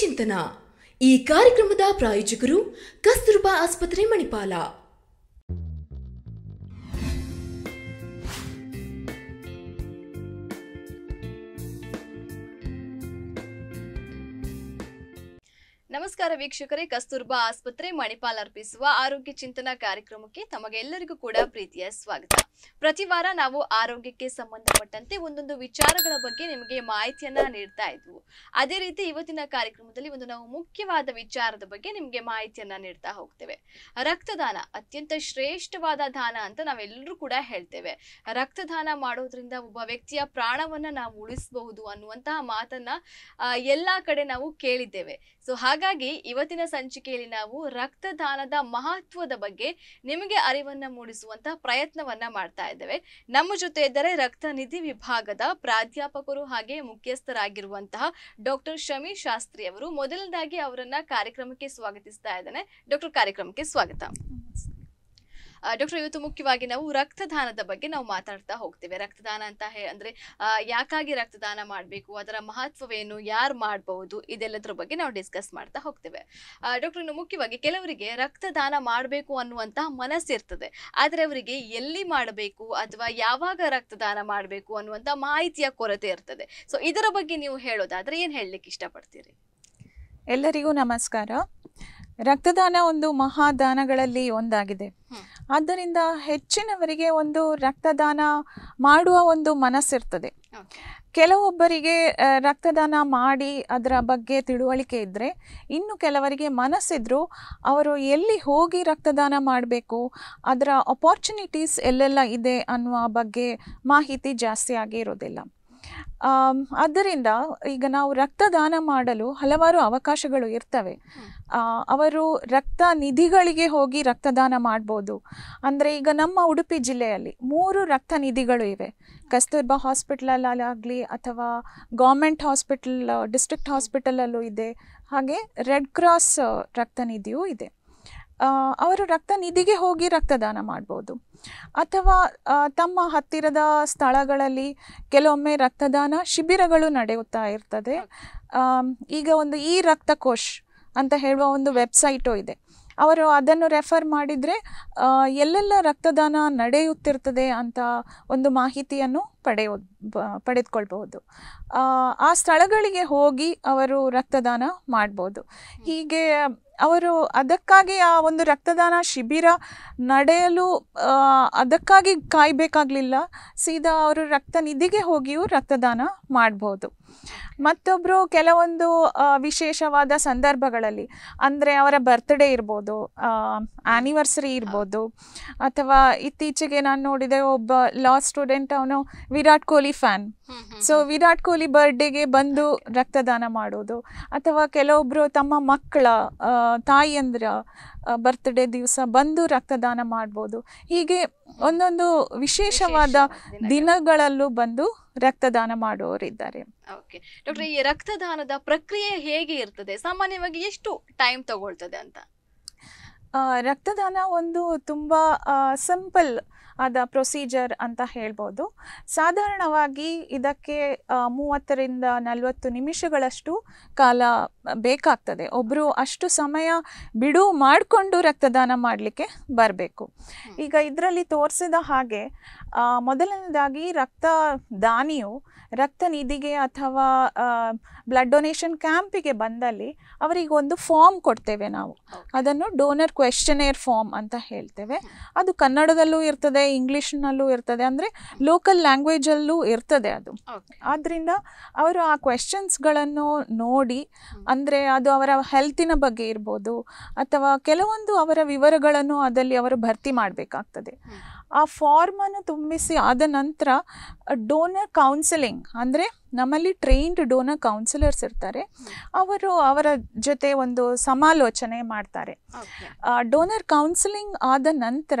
ಚಿಂತನ ಈ ಕಾರ್ಯಕ್ರಮದ ಪ್ರಾಯೋಜಕರು ಕಸ್ತೂರ್ಬಾ ಆಸ್ಪತ್ರೆ ಮಣಿಪಾಲ ನಮಸ್ಕಾರ ವೀಕ್ಷಕರೇ ಕಸ್ತೂರ್ಬಾ ಆಸ್ಪತ್ರೆ ಮಣಿಪಾಲ್ ಅರ್ಪಿಸುವ ಆರೋಗ್ಯ ಚಿಂತನಾ ಕಾರ್ಯಕ್ರಮಕ್ಕೆ ತಮಗೆಲ್ಲರಿಗೂ ಕೂಡ ಪ್ರೀತಿಯ ಸ್ವಾಗತ ಪ್ರತಿ ವಾರ ನಾವು ಆರೋಗ್ಯಕ್ಕೆ ಸಂಬಂಧಪಟ್ಟಂತೆ ಒಂದೊಂದು ವಿಚಾರಗಳ ಬಗ್ಗೆ ನಿಮಗೆ ಮಾಹಿತಿಯನ್ನ ನೀಡ್ತಾ ಇದ್ವು ಅದೇ ರೀತಿ ಇವತ್ತಿನ ಕಾರ್ಯಕ್ರಮದಲ್ಲಿ ಒಂದು ನಾವು ಮುಖ್ಯವಾದ ವಿಚಾರದ ಬಗ್ಗೆ ನಿಮಗೆ ಮಾಹಿತಿಯನ್ನ ನೀಡ್ತಾ ಹೋಗ್ತೇವೆ ರಕ್ತದಾನ ಅತ್ಯಂತ ಶ್ರೇಷ್ಠವಾದ ದಾನ ಅಂತ ನಾವೆಲ್ಲರೂ ಕೂಡ ಹೇಳ್ತೇವೆ ರಕ್ತದಾನ ಮಾಡೋದ್ರಿಂದ ಒಬ್ಬ ವ್ಯಕ್ತಿಯ ಪ್ರಾಣವನ್ನ ನಾವು ಉಳಿಸಬಹುದು ಅನ್ನುವಂತಹ ಮಾತನ್ನ ಎಲ್ಲಾ ಕಡೆ ನಾವು ಕೇಳಿದ್ದೇವೆ ಸೊ ಹಾಗಾಗಿ ಇವತ್ತಿನ ಸಂಚಿಕೆಯಲ್ಲಿ ನಾವು ರಕ್ತದಾನದ ಮಹತ್ವದ ಬಗ್ಗೆ ನಿಮಗೆ ಅರಿವನ್ನ ಮೂಡಿಸುವಂತಹ ಪ್ರಯತ್ನವನ್ನ ಮಾಡ್ತೀವಿ ಮಾಡ್ತಾ ಇದ್ದೇವೆ ನಮ್ಮ ಜೊತೆ ರಕ್ತ ನಿಧಿ ವಿಭಾಗದ ಪ್ರಾಧ್ಯಾಪಕರು ಹಾಗೆ ಮುಖ್ಯಸ್ಥರಾಗಿರುವಂತಹ ಡಾಕ್ಟರ್ ಶಮಿ ಶಾಸ್ತ್ರಿ ಅವರು ಮೊದಲನೇದಾಗಿ ಅವರನ್ನ ಕಾರ್ಯಕ್ರಮಕ್ಕೆ ಸ್ವಾಗತಿಸ್ತಾ ಇದ್ದಾನೆ ಡಾಕ್ಟರ್ ಕಾರ್ಯಕ್ರಮಕ್ಕೆ ಸ್ವಾಗತ ಡಾಕ್ಟರ್ ಇವತ್ತು ಮುಖ್ಯವಾಗಿ ನಾವು ರಕ್ತದಾನದ ಬಗ್ಗೆ ನಾವು ಮಾತಾಡ್ತಾ ಹೋಗ್ತೇವೆ ರಕ್ತದಾನ ಅಂತ ಹೇ ಅಂದ್ರೆ ಯಾಕಾಗಿ ರಕ್ತದಾನ ಮಾಡಬೇಕು ಅದರ ಮಹತ್ವವೇನು ಯಾರು ಮಾಡಬಹುದು ಇದೆಲ್ಲದರ ಬಗ್ಗೆ ನಾವು ಡಿಸ್ಕಸ್ ಮಾಡ್ತಾ ಹೋಗ್ತೇವೆ ಡಾಕ್ಟರ್ ಇನ್ನು ಮುಖ್ಯವಾಗಿ ಕೆಲವರಿಗೆ ರಕ್ತದಾನ ಮಾಡಬೇಕು ಅನ್ನುವಂತಹ ಮನಸ್ಸಿರ್ತದೆ ಆದರೆ ಅವರಿಗೆ ಎಲ್ಲಿ ಮಾಡಬೇಕು ಅಥವಾ ಯಾವಾಗ ರಕ್ತದಾನ ಮಾಡಬೇಕು ಅನ್ನುವಂಥ ಮಾಹಿತಿಯ ಕೊರತೆ ಇರ್ತದೆ ಸೊ ಇದರ ಬಗ್ಗೆ ನೀವು ಹೇಳೋದಾದ್ರೆ ಏನು ಹೇಳಲಿಕ್ಕೆ ಇಷ್ಟಪಡ್ತೀರಿ ಎಲ್ಲರಿಗೂ ನಮಸ್ಕಾರ ರಕ್ತದಾನ ಒಂದು ಮಹಾದಾನಗಳಲ್ಲಿ ಒಂದಾಗಿದೆ ಆದ್ದರಿಂದ ಹೆಚ್ಚಿನವರಿಗೆ ಒಂದು ರಕ್ತದಾನ ಮಾಡುವ ಒಂದು ಮನಸ್ಸಿರ್ತದೆ ಕೆಲವೊಬ್ಬರಿಗೆ ರಕ್ತದಾನ ಮಾಡಿ ಅದರ ಬಗ್ಗೆ ತಿಳುವಳಿಕೆ ಇದ್ದರೆ ಇನ್ನು ಕೆಲವರಿಗೆ ಮನಸ್ಸಿದ್ರು ಅವರು ಎಲ್ಲಿ ಹೋಗಿ ರಕ್ತದಾನ ಮಾಡಬೇಕು ಅದರ ಅಪಾರ್ಚುನಿಟೀಸ್ ಎಲ್ಲೆಲ್ಲ ಇದೆ ಅನ್ನುವ ಬಗ್ಗೆ ಮಾಹಿತಿ ಜಾಸ್ತಿ ಇರೋದಿಲ್ಲ ಆದ್ದರಿಂದ ಈಗ ನಾವು ರಕ್ತದಾನ ಮಾಡಲು ಹಲವಾರು ಅವಕಾಶಗಳು ಇರ್ತವೆ ಅವರು ರಕ್ತ ನಿಧಿಗಳಿಗೆ ಹೋಗಿ ರಕ್ತದಾನ ಮಾಡ್ಬೋದು ಅಂದರೆ ಈಗ ನಮ್ಮ ಉಡುಪಿ ಜಿಲ್ಲೆಯಲ್ಲಿ ಮೂರು ರಕ್ತ ನಿಧಿಗಳು ಇವೆ ಕಸ್ತೂರ್ಬಾ ಹಾಸ್ಪಿಟ್ಲಲ್ಲಾಗಲಿ ಅಥವಾ ಗೌರ್ಮೆಂಟ್ ಹಾಸ್ಪಿಟಲ್ ಡಿಸ್ಟ್ರಿಕ್ಟ್ ಹಾಸ್ಪಿಟಲಲ್ಲೂ ಇದೆ ಹಾಗೆ ರೆಡ್ ಕ್ರಾಸ್ ರಕ್ತ ನಿಧಿಯೂ ಇದೆ ಅವರು ರಕ್ತ ನಿಧಿಗೆ ಹೋಗಿ ರಕ್ತದಾನ ಮಾಡ್ಬೋದು ಅಥವಾ ತಮ್ಮ ಹತ್ತಿರದ ಸ್ಥಳಗಳಲ್ಲಿ ಕೆಲವೊಮ್ಮೆ ರಕ್ತದಾನ ಶಿಬಿರಗಳು ನಡೆಯುತ್ತಾ ಇರ್ತದೆ ಈಗ ಒಂದು ಈ ರಕ್ತಕೋಶ್ ಅಂತ ಹೇಳುವ ಒಂದು ವೆಬ್ಸೈಟು ಇದೆ ಅವರು ಅದನ್ನು ರೆಫರ್ ಮಾಡಿದರೆ ಎಲ್ಲೆಲ್ಲ ರಕ್ತದಾನ ನಡೆಯುತ್ತಿರ್ತದೆ ಅಂತ ಒಂದು ಮಾಹಿತಿಯನ್ನು ಪಡೆಯೋ ಪಡೆದುಕೊಳ್ಬಹುದು ಆ ಸ್ಥಳಗಳಿಗೆ ಹೋಗಿ ಅವರು ರಕ್ತದಾನ ಮಾಡ್ಬೋದು ಹೀಗೆ ಅವರು ಅದಕ್ಕಾಗಿ ಆ ಒಂದು ರಕ್ತದಾನ ಶಿಬಿರ ನಡೆಯಲು ಅದಕ್ಕಾಗಿ ಕಾಯಬೇಕಾಗಲಿಲ್ಲ ಸೀದಾ ಅವರು ರಕ್ತ ನಿಧಿಗೆ ಹೋಗಿಯೂ ರಕ್ತದಾನ ಮಾಡ್ಬೋದು ಮತ್ತೊಬ್ಬರು ಕೆಲವೊಂದು ವಿಶೇಷವಾದ ಸಂದರ್ಭಗಳಲ್ಲಿ ಅಂದರೆ ಅವರ ಬರ್ತ್ಡೇ ಇರ್ಬೋದು ಆ್ಯನಿವರ್ಸರಿ ಇರ್ಬೋದು ಅಥವಾ ಇತ್ತೀಚೆಗೆ ನಾನು ನೋಡಿದೆ ಒಬ್ಬ ಲಾ ಸ್ಟೂಡೆಂಟ್ ಅವನು ವಿರಾಟ್ ಕೊಹ್ಲಿ ಫ್ಯಾನ್ ಸೊ ವಿರಾಟ್ ಕೊಹ್ಲಿ ಬರ್ಡೇಗೆ ಬಂದು ರಕ್ತದಾನ ಮಾಡೋದು ಅಥವಾ ಕೆಲವೊಬ್ಬರು ತಮ್ಮ ಮಕ್ಕಳ ತಾಯಿಯಂದ್ರ ಬರ್ತ್ಡೇ ದಿವಸ ಬಂದು ರಕ್ತದಾನ ಮಾಡ್ಬೋದು ಹೀಗೆ ಒಂದೊಂದು ವಿಶೇಷವಾದ ದಿನಗಳಲ್ಲೂ ಬಂದು ರಕ್ತದಾನ ಮಾಡುವವರಿದ್ದಾರೆ ಓಕೆ ಡಾಕ್ಟರ್ ಈ ರಕ್ತದಾನದ ಪ್ರಕ್ರಿಯೆ ಹೇಗೆ ಇರ್ತದೆ ಸಾಮಾನ್ಯವಾಗಿ ಎಷ್ಟು ಟೈಮ್ ತಗೊಳ್ತದೆ ಅಂತ ರಕ್ತದಾನ ಒಂದು ತುಂಬ ಸಿಂಪಲ್ ಅದ ಪ್ರೊಸೀಜರ್ ಅಂತ ಹೇಳ್ಬೋದು ಸಾಧಾರಣವಾಗಿ ಇದಕ್ಕೆ ಮೂವತ್ತರಿಂದ ನಲವತ್ತು ನಿಮಿಷಗಳಷ್ಟು ಕಾಲ ಬೇಕಾಗ್ತದೆ ಒಬ್ಬರು ಅಷ್ಟು ಸಮಯ ಬಿಡು ಮಾಡಿಕೊಂಡು ರಕ್ತದಾನ ಮಾಡಲಿಕ್ಕೆ ಬರಬೇಕು ಈಗ ಇದರಲ್ಲಿ ತೋರಿಸಿದ ಹಾಗೆ ಮೊದಲನೇದಾಗಿ ರಕ್ತದಾನಿಯು ರಕ್ತ ನಿಧಿಗೆ ಅಥವಾ ಬ್ಲಡ್ ಡೊನೇಷನ್ ಕ್ಯಾಂಪಿಗೆ ಬಂದಲ್ಲಿ ಅವರಿಗೆ ಒಂದು ಫಾರ್ಮ್ ಕೊಡ್ತೇವೆ ನಾವು ಅದನ್ನು ಡೋನರ್ ಕ್ವೆಶ್ಚನೇರ್ ಫಾರ್ಮ್ ಅಂತ ಹೇಳ್ತೇವೆ ಅದು ಕನ್ನಡದಲ್ಲೂ ಇರ್ತದೆ ಇಂಗ್ಲೀಷ್ನಲ್ಲೂ ಇರ್ತದೆ ಅಂದರೆ ಲೋಕಲ್ ಲ್ಯಾಂಗ್ವೇಜಲ್ಲೂ ಇರ್ತದೆ ಅದು ಆದ್ದರಿಂದ ಅವರು ಆ ಕ್ವೆಶನ್ಸ್ಗಳನ್ನು ನೋಡಿ ಅಂದರೆ ಅದು ಅವರ ಹೆಲ್ತಿನ ಬಗ್ಗೆ ಇರ್ಬೋದು ಅಥವಾ ಕೆಲವೊಂದು ಅವರ ವಿವರಗಳನ್ನು ಅದಲ್ಲಿ ಅವರು ಭರ್ತಿ ಮಾಡಬೇಕಾಗ್ತದೆ ಆ ಫಾರ್ಮನ್ನು ತುಂಬಿಸಿ ಆದ ನಂತರ ಡೋನರ್ ಕೌನ್ಸಿಲಿಂಗ್ ಅಂದರೆ ನಮ್ಮಲ್ಲಿ ಟ್ರೈನ್ಡ್ ಡೋನ ಕೌನ್ಸಿಲರ್ಸ್ ಇರ್ತಾರೆ ಅವರು ಅವರ ಜೊತೆ ಒಂದು ಸಮಾಲೋಚನೆ ಮಾಡ್ತಾರೆ ಡೋನರ್ ಕೌನ್ಸಿಲಿಂಗ್ ಆದ ನಂತರ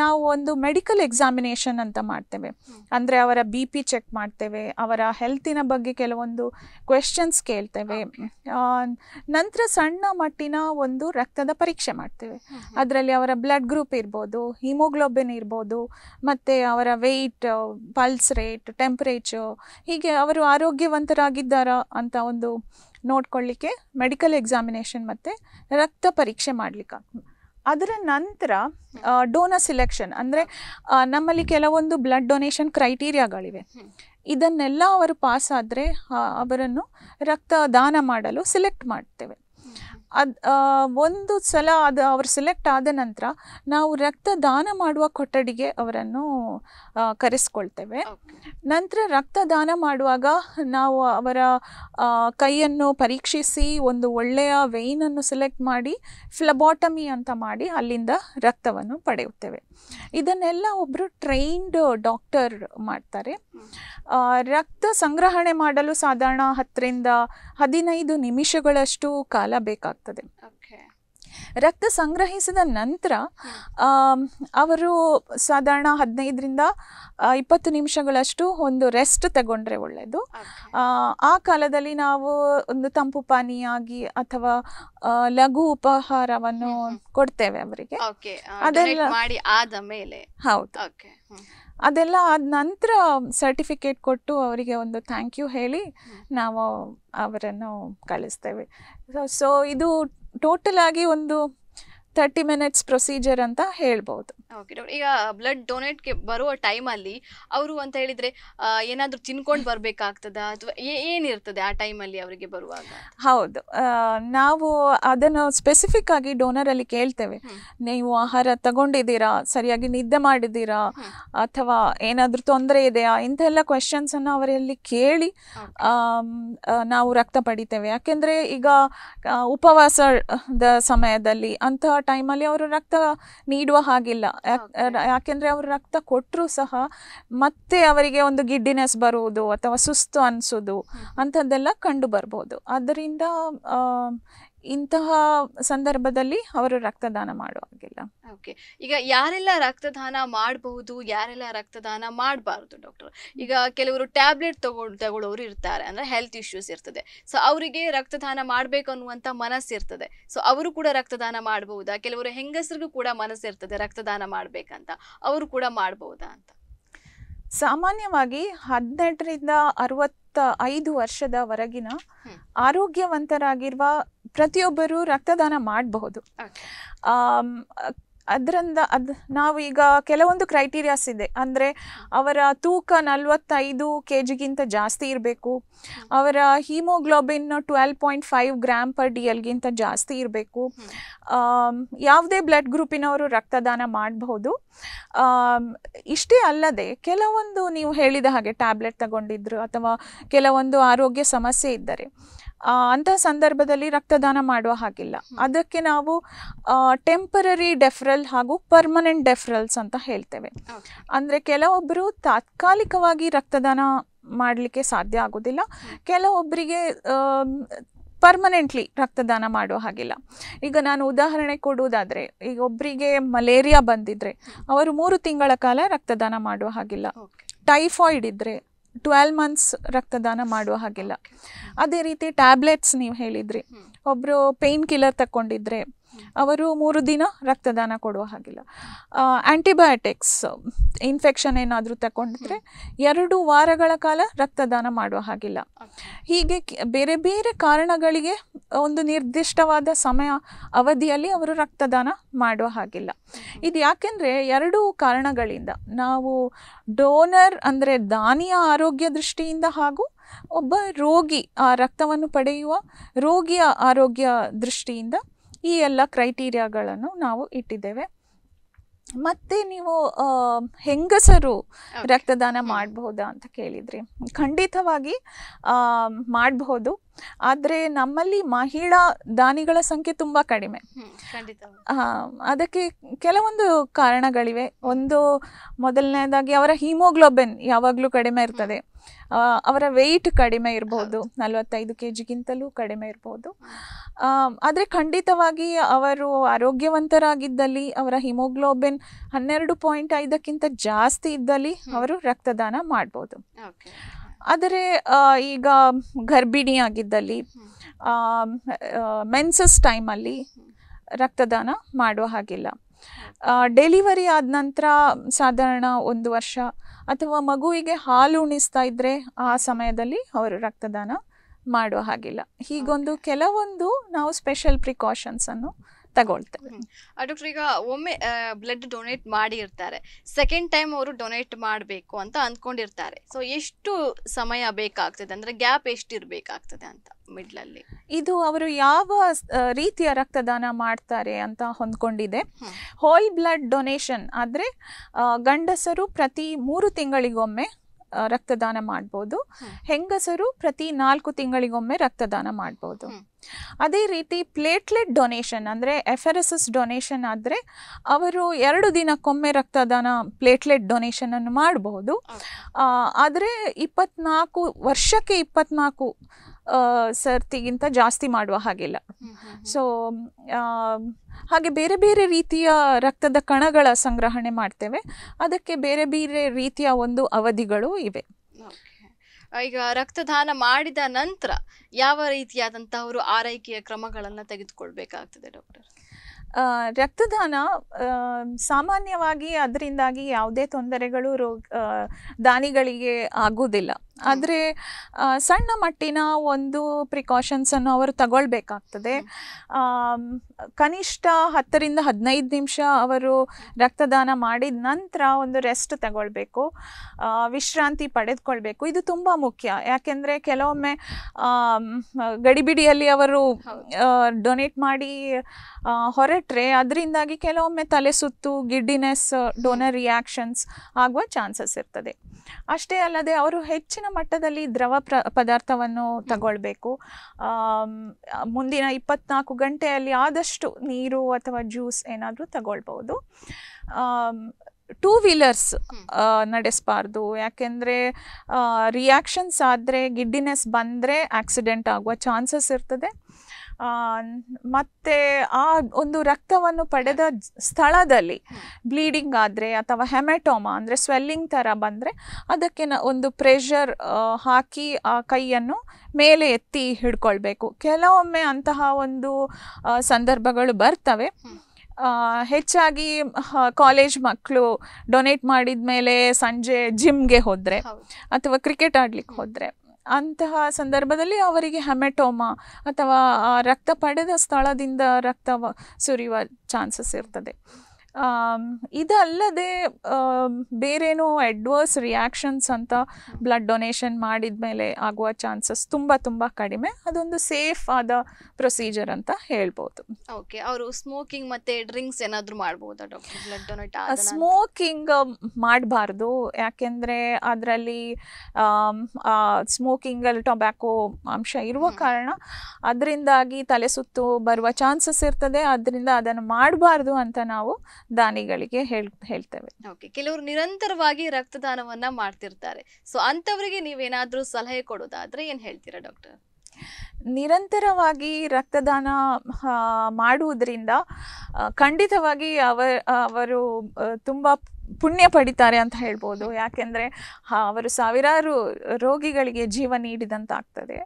ನಾವು ಒಂದು ಮೆಡಿಕಲ್ ಎಕ್ಸಾಮಿನೇಷನ್ ಅಂತ ಮಾಡ್ತೇವೆ ಅಂದರೆ ಅವರ ಬಿ ಪಿ ಚೆಕ್ ಮಾಡ್ತೇವೆ ಅವರ ಹೆಲ್ತಿನ ಬಗ್ಗೆ ಕೆಲವೊಂದು ಕ್ವೆಶನ್ಸ್ ಕೇಳ್ತೇವೆ ನಂತರ ಸಣ್ಣ ಮಟ್ಟಿನ ಒಂದು ರಕ್ತದ ಪರೀಕ್ಷೆ ಮಾಡ್ತೇವೆ ಅದರಲ್ಲಿ ಅವರ ಬ್ಲಡ್ ಗ್ರೂಪ್ ಇರ್ಬೋದು ಹಿಮೋಗ್ಲೋಬಿನ್ ಇರ್ಬೋದು ಮತ್ತು ಅವರ ವೆಯ್ಟ್ ಪಲ್ಸ್ ರೇಟ್ ಟೆಂಪ್ರೇಚರ್ ಹೀಗೆ ಅದಕ್ಕೆ ಅವರು ಆರೋಗ್ಯವಂತರಾಗಿದ್ದಾರಾ ಅಂತ ಒಂದು ನೋಡ್ಕೊಳ್ಳಿಕ್ಕೆ ಮೆಡಿಕಲ್ ಎಕ್ಸಾಮಿನೇಷನ್ ಮತ್ತು ರಕ್ತ ಪರೀಕ್ಷೆ ಮಾಡಲಿಕ್ಕೆ ಅದರ ನಂತರ ಡೋನರ್ ಸಿಲೆಕ್ಷನ್ ಅಂದರೆ ನಮ್ಮಲ್ಲಿ ಕೆಲವೊಂದು ಬ್ಲಡ್ ಡೊನೇಷನ್ ಕ್ರೈಟೀರಿಯಾಗಳಿವೆ ಇದನ್ನೆಲ್ಲ ಅವರು ಪಾಸಾದರೆ ಅವರನ್ನು ರಕ್ತ ದಾನ ಮಾಡಲು ಸಿಲೆಕ್ಟ್ ಮಾಡ್ತೇವೆ ಅದು ಒಂದು ಸಲ ಅದು ಅವರು ಸೆಲೆಕ್ಟ್ ಆದ ನಂತರ ನಾವು ರಕ್ತ ದಾನ ಮಾಡುವ ಕೊಠಡಿಗೆ ಅವರನ್ನು ಕರೆಸ್ಕೊಳ್ತೇವೆ ನಂತರ ರಕ್ತದಾನ ಮಾಡುವಾಗ ನಾವು ಅವರ ಕೈಯನ್ನು ಪರೀಕ್ಷಿಸಿ ಒಂದು ಒಳ್ಳೆಯ ವೆಯ್ನನ್ನು ಸೆಲೆಕ್ಟ್ ಮಾಡಿ ಫ್ಲಬಾಟಮಿ ಅಂತ ಮಾಡಿ ಅಲ್ಲಿಂದ ರಕ್ತವನ್ನು ಪಡೆಯುತ್ತೇವೆ ಇದನ್ನೆಲ್ಲ ಒಬ್ಬರು ಟ್ರೈನ್ಡ್ ಡಾಕ್ಟರ್ ಮಾಡ್ತಾರೆ ರಕ್ತ ಸಂಗ್ರಹಣೆ ಮಾಡಲು ಸಾಧಾರಣ ಹತ್ತರಿಂದ ಹದಿನೈದು ನಿಮಿಷಗಳಷ್ಟು ಕಾಲ ಬೇಕಾಗ್ತದೆ ರಕ್ತ ಸಂಗ್ರಹಿಸಿದ ನಂತರ ಅವರು ಸಾಧಾರಣ ಹದಿನೈದರಿಂದ ಇಪ್ಪತ್ತು ನಿಮಿಷಗಳಷ್ಟು ಒಂದು ರೆಸ್ಟ್ ತಗೊಂಡ್ರೆ ಒಳ್ಳೆಯದು ಆ ಕಾಲದಲ್ಲಿ ನಾವು ಒಂದು ತಂಪು ಪಾನೀಯಾಗಿ ಅಥವಾ ಲಘು ಉಪಹಾರವನ್ನು ಕೊಡ್ತೇವೆ ಅವರಿಗೆ ಅದೆಲ್ಲ ಮಾಡಿ ಆದ ಮೇಲೆ ಹೌದು ಅದೆಲ್ಲ ಆದ ನಂತರ ಸರ್ಟಿಫಿಕೇಟ್ ಕೊಟ್ಟು ಅವರಿಗೆ ಒಂದು ಥ್ಯಾಂಕ್ ಯು ಹೇಳಿ ನಾವು ಅವರನ್ನು ಕಳಿಸ್ತೇವೆ ಸೊ ಇದು ಟೋಟಲ್ ಆಗಿ ಒಂದು ತರ್ಟಿ ಮಿನಿಟ್ಸ್ ಪ್ರೊಸೀಜರ್ ಅಂತ ಹೇಳ್ಬೋದು ಈಗ ಬ್ಲಡ್ ಡೊನೇಟ್ಗೆ ಬರುವ ಟೈಮಲ್ಲಿ ಅವರು ಅಂತ ಹೇಳಿದರೆ ಏನಾದರೂ ತಿನ್ಕೊಂಡು ಬರಬೇಕಾಗ್ತದಾ ಅಥವಾ ಏನಿರ್ತದೆ ಆ ಟೈಮಲ್ಲಿ ಅವರಿಗೆ ಬರುವಾಗ ಹೌದು ನಾವು ಅದನ್ನು ಸ್ಪೆಸಿಫಿಕ್ ಆಗಿ ಡೋನರಲ್ಲಿ ಕೇಳ್ತೇವೆ ನೀವು ಆಹಾರ ತಗೊಂಡಿದ್ದೀರಾ ಸರಿಯಾಗಿ ನಿದ್ದೆ ಮಾಡಿದ್ದೀರಾ ಅಥವಾ ಏನಾದರೂ ತೊಂದರೆ ಇದೆಯಾ ಇಂಥೆಲ್ಲ ಕ್ವೆಶನ್ಸನ್ನು ಅವರಲ್ಲಿ ಕೇಳಿ ನಾವು ರಕ್ತ ಪಡಿತೇವೆ ಯಾಕೆಂದರೆ ಈಗ ಉಪವಾಸದ ಸಮಯದಲ್ಲಿ ಅಂತಹ ಟೈಮಲ್ಲಿ ಅವರು ರಕ್ತ ನೀಡುವ ಹಾಗಿಲ್ಲ ಯಾಕೆಂದರೆ ಅವರು ರಕ್ತ ಕೊಟ್ರು ಸಹ ಮತ್ತೆ ಅವರಿಗೆ ಒಂದು ಗಿಡ್ಡಿನೆಸ್ ಬರುವುದು ಅಥವಾ ಸುಸ್ತು ಅನಿಸೋದು ಅಂಥದ್ದೆಲ್ಲ ಕಂಡು ಬರ್ಬೋದು ಅದರಿಂದ ಇಂತಹ ಸಂದರ್ಭದಲ್ಲಿ ಅವರು ರಕ್ತದಾನ ಮಾಡುವಾಗಿಲ್ಲ ಓಕೆ ಈಗ ಯಾರೆಲ್ಲ ರಕ್ತದಾನ ಮಾಡಬಹುದು ಯಾರೆಲ್ಲ ರಕ್ತದಾನ ಮಾಡಬಾರ್ದು ಡಾಕ್ಟರ್ ಈಗ ಕೆಲವರು ಟ್ಯಾಬ್ಲೆಟ್ ತಗೊ ತಗೊಳ್ಳೋರು ಇರ್ತಾರೆ ಅಂದ್ರೆ ಹೆಲ್ತ್ ಇಶ್ಯೂಸ್ ಇರ್ತದೆ ಸೊ ಅವರಿಗೆ ರಕ್ತದಾನ ಮಾಡಬೇಕು ಅನ್ನುವಂಥ ಮನಸ್ಸಿರ್ತದೆ ಸೊ ಅವರು ಕೂಡ ರಕ್ತದಾನ ಮಾಡಬಹುದಾ ಕೆಲವರು ಹೆಂಗಸರಿಗೂ ಕೂಡ ಮನಸ್ಸಿರ್ತದೆ ರಕ್ತದಾನ ಮಾಡಬೇಕಂತ ಅವರು ಕೂಡ ಮಾಡಬಹುದಾ ಅಂತ ಸಾಮಾನ್ಯವಾಗಿ ಹದಿನೆಂಟರಿಂದ ಅರವತ್ತು ಐದು ವರ್ಷದವರೆಗಿನ ಆರೋಗ್ಯವಂತರಾಗಿರುವ ಪ್ರತಿಯೊಬ್ಬರು ರಕ್ತದಾನ ಮಾಡಬಹುದು ಅದರಿಂದ ಅದು ನಾವು ಈಗ ಕೆಲವೊಂದು ಕ್ರೈಟೀರಿಯಾಸ್ ಇದೆ ಅಂದರೆ ಅವರ ತೂಕ ನಲವತ್ತೈದು ಕೆ ಜಿಗಿಂತ ಜಾಸ್ತಿ ಇರಬೇಕು ಅವರ haemoglobin twelve point five gram per D ಎಲ್ಗಿಂತ ಜಾಸ್ತಿ ಇರಬೇಕು ಯಾವುದೇ ಬ್ಲಡ್ ಗ್ರೂಪಿನವರು ರಕ್ತದಾನ ಮಾಡಬಹುದು ಇಷ್ಟೇ ಅಲ್ಲದೆ ಕೆಲವೊಂದು ನೀವು ಹೇಳಿದ ಹಾಗೆ ಟ್ಯಾಬ್ಲೆಟ್ ತಗೊಂಡಿದ್ರು ಅಥವಾ ಕೆಲವೊಂದು ಆರೋಗ್ಯ ಸಮಸ್ಯೆ ಇದ್ದರೆ ಅಂತಹ ಸಂದರ್ಭದಲ್ಲಿ ರಕ್ತದಾನ ಮಾಡುವ ಹಾಗಿಲ್ಲ ಅದಕ್ಕೆ ನಾವು ಟೆಂಪರರಿ ಡೆಫರಲ್ ಡೆಫ್ರಲ್ ಹಾಗೂ ಪರ್ಮನೆಂಟ್ ಡೆಫ್ರಲ್ಸ್ ಅಂತ ಹೇಳ್ತೇವೆ ಅಂದರೆ ಕೆಲವೊಬ್ಬರು ತಾತ್ಕಾಲಿಕವಾಗಿ ರಕ್ತದಾನ ಮಾಡಲಿಕ್ಕೆ ಸಾಧ್ಯ ಆಗೋದಿಲ್ಲ ಕೆಲವೊಬ್ಬರಿಗೆ ಪರ್ಮನೆಂಟ್ಲಿ ರಕ್ತದಾನ ಮಾಡೋ ಹಾಗಿಲ್ಲ ಈಗ ನಾನು ಉದಾಹರಣೆ ಕೊಡುವುದಾದರೆ ಈಗ ಒಬ್ಬರಿಗೆ ಮಲೇರಿಯಾ ಬಂದಿದ್ರೆ ಅವರು ಮೂರು ತಿಂಗಳ ಕಾಲ ರಕ್ತದಾನ ಮಾಡುವ ಹಾಗಿಲ್ಲ ಟೈಫಾಯ್ಡ್ ಇದ್ದರೆ ಟ್ವೆಲ್ ಮಂತ್ಸ್ ರಕ್ತದಾನ ಮಾಡುವ ಹಾಗಿಲ್ಲ ಅದೇ ರೀತಿ ಟ್ಯಾಬ್ಲೆಟ್ಸ್ ನೀವು ಹೇಳಿದ್ರಿ ಒಬ್ಬರು ಪೇನ್ ಕಿಲ್ಲರ್ ತಗೊಂಡಿದ್ರೆ ಅವರು ಮೂರು ದಿನ ರಕ್ತದಾನ ಕೊಡುವ ಹಾಗಿಲ್ಲ ಆ್ಯಂಟಿಬಯೋಟಿಕ್ಸ್ ಇನ್ಫೆಕ್ಷನ್ ಏನಾದರೂ ತಗೊಂಡಿದ್ರೆ ಎರಡು ವಾರಗಳ ಕಾಲ ರಕ್ತದಾನ ಮಾಡುವ ಹಾಗಿಲ್ಲ ಹೀಗೆ ಬೇರೆ ಬೇರೆ ಕಾರಣಗಳಿಗೆ ಒಂದು ನಿರ್ದಿಷ್ಟವಾದ ಸಮಯ ಅವಧಿಯಲ್ಲಿ ಅವರು ರಕ್ತದಾನ ಮಾಡುವ ಹಾಗಿಲ್ಲ ಇದು ಯಾಕೆಂದರೆ ಎರಡು ಕಾರಣಗಳಿಂದ ನಾವು ಡೋನರ್ ಅಂದರೆ ದಾನಿಯ ಆರೋಗ್ಯ ದೃಷ್ಟಿಯಿಂದ ಹಾಗೂ ಒಬ್ಬ ರೋಗಿ ಆ ರಕ್ತವನ್ನು ಪಡೆಯುವ ರೋಗಿಯ ಆರೋಗ್ಯ ದೃಷ್ಟಿಯಿಂದ ಈ ಎಲ್ಲ ಕ್ರೈಟೀರಿಯಾಗಳನ್ನು ನಾವು ಇಟ್ಟಿದ್ದೇವೆ ಮತ್ತೆ ನೀವು ಹೆಂಗಸರು ರಕ್ತದಾನ ಮಾಡಬಹುದಾ ಅಂತ ಕೇಳಿದ್ರಿ ಖಂಡಿತವಾಗಿ ಮಾಡಬಹುದು ಆದರೆ ನಮ್ಮಲ್ಲಿ ಮಹಿಳಾ ದಾನಿಗಳ ಸಂಖ್ಯೆ ತುಂಬ ಕಡಿಮೆ ಅದಕ್ಕೆ ಕೆಲವೊಂದು ಕಾರಣಗಳಿವೆ ಒಂದು ಮೊದಲನೇದಾಗಿ ಅವರ ಹಿಮೋಗ್ಲೋಬಿನ್ ಯಾವಾಗಲೂ ಕಡಿಮೆ ಇರ್ತದೆ ಅವರ ವೆಯ್ಟ್ ಕಡಿಮೆ ಇರ್ಬೋದು ನಲವತ್ತೈದು ಕೆ ಜಿಗಿಂತಲೂ ಕಡಿಮೆ ಇರ್ಬೋದು ಆದರೆ ಖಂಡಿತವಾಗಿ ಅವರು ಆರೋಗ್ಯವಂತರಾಗಿದ್ದಲ್ಲಿ ಅವರ ಹಿಮೋಗ್ಲೋಬಿನ್ ಹನ್ನೆರಡು ಪಾಯಿಂಟ್ ಐದಕ್ಕಿಂತ ಜಾಸ್ತಿ ಇದ್ದಲ್ಲಿ ಅವರು ರಕ್ತದಾನ ಮಾಡ್ಬೋದು ಆದರೆ ಈಗ ಗರ್ಭಿಣಿಯಾಗಿದ್ದಲ್ಲಿ ಮೆನ್ಸಸ್ ಟೈಮಲ್ಲಿ ರಕ್ತದಾನ ಮಾಡುವ ಹಾಗಿಲ್ಲ ಡೆಲಿವರಿ ಆದ ನಂತರ ಸಾಧಾರಣ ಒಂದು ವರ್ಷ ಅಥವಾ ಮಗುವಿಗೆ ಹಾಲು ಉಣಿಸ್ತಾ ಇದ್ದರೆ ಆ ಸಮಯದಲ್ಲಿ ಅವರು ರಕ್ತದಾನ ಮಾಡುವ ಹಾಗಿಲ್ಲ ಹೀಗೊಂದು ಕೆಲವೊಂದು ನಾವು ಸ್ಪೆಷಲ್ ಪ್ರಿಕಾಷನ್ಸನ್ನು ತಗೊಳ್ತೇವೆ ಡಾಕ್ಟರ್ ಈಗ ಒಮ್ಮೆ ಬ್ಲಡ್ ಡೊನೇಟ್ ಮಾಡಿರ್ತಾರೆ ಸೆಕೆಂಡ್ ಟೈಮ್ ಅವರು ಡೊನೇಟ್ ಮಾಡಬೇಕು ಅಂತ ಅಂದ್ಕೊಂಡಿರ್ತಾರೆ ಸೊ ಎಷ್ಟು ಸಮಯ ಬೇಕಾಗ್ತದೆ ಅಂದ್ರೆ ಗ್ಯಾಪ್ ಎಷ್ಟು ಇರಬೇಕಾಗ್ತದೆ ಅಂತ ಮಿಡ್ಲಲ್ಲಿ ಇದು ಅವರು ಯಾವ ರೀತಿಯ ರಕ್ತದಾನ ಮಾಡ್ತಾರೆ ಅಂತ ಹೊಂದ್ಕೊಂಡಿದೆ ಹೋಲ್ ಬ್ಲಡ್ ಡೊನೇಷನ್ ಆದರೆ ಗಂಡಸರು ಪ್ರತಿ ಮೂರು ತಿಂಗಳಿಗೊಮ್ಮೆ ರಕ್ತದಾನ ಮಾಡ್ಬೋದು ಹೆಂಗಸರು ಪ್ರತಿ ನಾಲ್ಕು ತಿಂಗಳಿಗೊಮ್ಮೆ ರಕ್ತದಾನ ಮಾಡ್ಬೋದು ಅದೇ ರೀತಿ ಪ್ಲೇಟ್ಲೆಟ್ ಡೊನೇಷನ್ ಅಂದರೆ ಎಸ್ ಡೊನೇಷನ್ ಆದರೆ ಅವರು ಎರಡು ದಿನಕ್ಕೊಮ್ಮೆ ರಕ್ತದಾನ ಪ್ಲೇಟ್ಲೆಟ್ ಡೊನೇಷನನ್ನು ಮಾಡಬಹುದು ಆದರೆ ಇಪ್ಪತ್ನಾಲ್ಕು ವರ್ಷಕ್ಕೆ ಇಪ್ಪತ್ನಾಲ್ಕು ಸರ್ತಿಗಿಂತ ಜಾಸ್ತಿ ಮಾಡುವ ಹಾಗಿಲ್ಲ ಸೊ ಹಾಗೆ ಬೇರೆ ಬೇರೆ ರೀತಿಯ ರಕ್ತದ ಕಣಗಳ ಸಂಗ್ರಹಣೆ ಮಾಡ್ತೇವೆ ಅದಕ್ಕೆ ಬೇರೆ ಬೇರೆ ರೀತಿಯ ಒಂದು ಅವಧಿಗಳು ಇವೆ ಈಗ ರಕ್ತದಾನ ಮಾಡಿದ ನಂತರ ಯಾವ ಅವರು ಆರೈಕೆಯ ಕ್ರಮಗಳನ್ನು ತೆಗೆದುಕೊಳ್ಬೇಕಾಗ್ತದೆ ಡಾಕ್ಟರ್ ರಕ್ತದಾನ ಸಾಮಾನ್ಯವಾಗಿ ಅದರಿಂದಾಗಿ ಯಾವುದೇ ತೊಂದರೆಗಳು ರೋಗ ದಾನಿಗಳಿಗೆ ಆಗುವುದಿಲ್ಲ ಆದರೆ ಸಣ್ಣ ಮಟ್ಟಿನ ಒಂದು ಪ್ರಿಕಾಷನ್ಸನ್ನು ಅವರು ತಗೊಳ್ಬೇಕಾಗ್ತದೆ ಕನಿಷ್ಠ ಹತ್ತರಿಂದ ಹದಿನೈದು ನಿಮಿಷ ಅವರು ರಕ್ತದಾನ ಮಾಡಿದ ನಂತರ ಒಂದು ರೆಸ್ಟ್ ತಗೊಳ್ಬೇಕು ವಿಶ್ರಾಂತಿ ಪಡೆದುಕೊಳ್ಬೇಕು ಇದು ತುಂಬ ಮುಖ್ಯ ಯಾಕೆಂದರೆ ಕೆಲವೊಮ್ಮೆ ಗಡಿಬಿಡಿಯಲ್ಲಿ ಅವರು ಡೊನೇಟ್ ಮಾಡಿ ಹೊರಟ್ರೆ ಅದರಿಂದಾಗಿ ಕೆಲವೊಮ್ಮೆ ತಲೆ ಸುತ್ತು ಗಿಡ್ಡಿನೆಸ್ ಡೋನರ್ ರಿಯಾಕ್ಷನ್ಸ್ ಆಗುವ ಚಾನ್ಸಸ್ ಇರ್ತದೆ ಅಷ್ಟೇ ಅಲ್ಲದೆ ಅವರು ಹೆಚ್ಚಿನ ಮಟ್ಟದಲ್ಲಿ ದ್ರವ ಪ್ರ ಪದಾರ್ಥವನ್ನು ತಗೊಳ್ಬೇಕು ಮುಂದಿನ ಇಪ್ಪತ್ನಾಲ್ಕು ಗಂಟೆಯಲ್ಲಿ ಆದಷ್ಟು ನೀರು ಅಥವಾ ಜ್ಯೂಸ್ ಏನಾದರೂ ತಗೊಳ್ಬೋದು ಟೂ ವೀಲರ್ಸ್ ನಡೆಸಬಾರ್ದು ಯಾಕೆಂದರೆ ರಿಯಾಕ್ಷನ್ಸ್ ಆದರೆ ಗಿಡ್ಡಿನೆಸ್ ಬಂದರೆ ಆಕ್ಸಿಡೆಂಟ್ ಆಗುವ ಚಾನ್ಸಸ್ ಇರ್ತದೆ ಮತ್ತು ಆ ಒಂದು ರಕ್ತವನ್ನು ಪಡೆದ ಸ್ಥಳದಲ್ಲಿ ಬ್ಲೀಡಿಂಗ್ ಆದರೆ ಅಥವಾ ಹೆಮೆಟೋಮ ಅಂದರೆ ಸ್ವೆಲ್ಲಿಂಗ್ ಥರ ಬಂದರೆ ಅದಕ್ಕೆ ಒಂದು ಪ್ರೆಷರ್ ಹಾಕಿ ಆ ಕೈಯನ್ನು ಮೇಲೆ ಎತ್ತಿ ಹಿಡ್ಕೊಳ್ಬೇಕು ಕೆಲವೊಮ್ಮೆ ಅಂತಹ ಒಂದು ಸಂದರ್ಭಗಳು ಬರ್ತವೆ ಹೆಚ್ಚಾಗಿ ಕಾಲೇಜ್ ಮಕ್ಕಳು ಡೊನೇಟ್ ಮಾಡಿದ ಮೇಲೆ ಸಂಜೆ ಜಿಮ್ಗೆ ಹೋದರೆ ಅಥವಾ ಕ್ರಿಕೆಟ್ ಆಡಲಿಕ್ಕೆ ಹೋದರೆ ಅಂತಹ ಸಂದರ್ಭದಲ್ಲಿ ಅವರಿಗೆ ಹೆಮೆಟೋಮ ಅಥವಾ ರಕ್ತ ಪಡೆದ ಸ್ಥಳದಿಂದ ರಕ್ತ ಸುರಿಯುವ ಚಾನ್ಸಸ್ ಇರ್ತದೆ ಇದಲ್ಲದೆ ಬೇರೇನೋ ಅಡ್ವರ್ಸ್ ರಿಯಾಕ್ಷನ್ಸ್ ಅಂತ ಬ್ಲಡ್ ಡೊನೇಷನ್ ಮಾಡಿದ ಮೇಲೆ ಆಗುವ ಚಾನ್ಸಸ್ ತುಂಬ ತುಂಬ ಕಡಿಮೆ ಅದೊಂದು ಸೇಫ್ ಆದ ಪ್ರೊಸೀಜರ್ ಅಂತ ಹೇಳ್ಬೋದು ಓಕೆ ಅವರು ಸ್ಮೋಕಿಂಗ್ ಮತ್ತು ಡ್ರಿಂಕ್ಸ್ ಏನಾದರೂ ಮಾಡ್ಬೋದಾ ಡಾಕ್ಟರ್ ಸ್ಮೋಕಿಂಗ್ ಮಾಡಬಾರ್ದು ಯಾಕೆಂದರೆ ಅದರಲ್ಲಿ ಸ್ಮೋಕಿಂಗಲ್ಲಿ ಟೊಬ್ಯಾಕೋ ಅಂಶ ಇರುವ ಕಾರಣ ಅದರಿಂದಾಗಿ ತಲೆ ಸುತ್ತು ಬರುವ ಚಾನ್ಸಸ್ ಇರ್ತದೆ ಅದರಿಂದ ಅದನ್ನು ಮಾಡಬಾರ್ದು ಅಂತ ನಾವು ದಾನಿಗಳಿಗೆ ಹೇಳ್ ಹೇಳ್ತೇವೆ ಓಕೆ ಕೆಲವರು ನಿರಂತರವಾಗಿ ರಕ್ತದಾನವನ್ನ ಮಾಡ್ತಿರ್ತಾರೆ ಸೊ ಅಂತವರಿಗೆ ನೀವೇನಾದ್ರೂ ಸಲಹೆ ಕೊಡೋದಾದ್ರೆ ಏನು ಹೇಳ್ತೀರಾ ಡಾಕ್ಟರ್ ನಿರಂತರವಾಗಿ ರಕ್ತದಾನ ಮಾಡುವುದರಿಂದ ಖಂಡಿತವಾಗಿ ಅವರು ತುಂಬ ಪುಣ್ಯ ಪಡಿತಾರೆ ಅಂತ ಹೇಳ್ಬೋದು ಯಾಕೆಂದರೆ ಅವರು ಸಾವಿರಾರು ರೋಗಿಗಳಿಗೆ ಜೀವ ನೀಡಿದಂತಾಗ್ತದೆ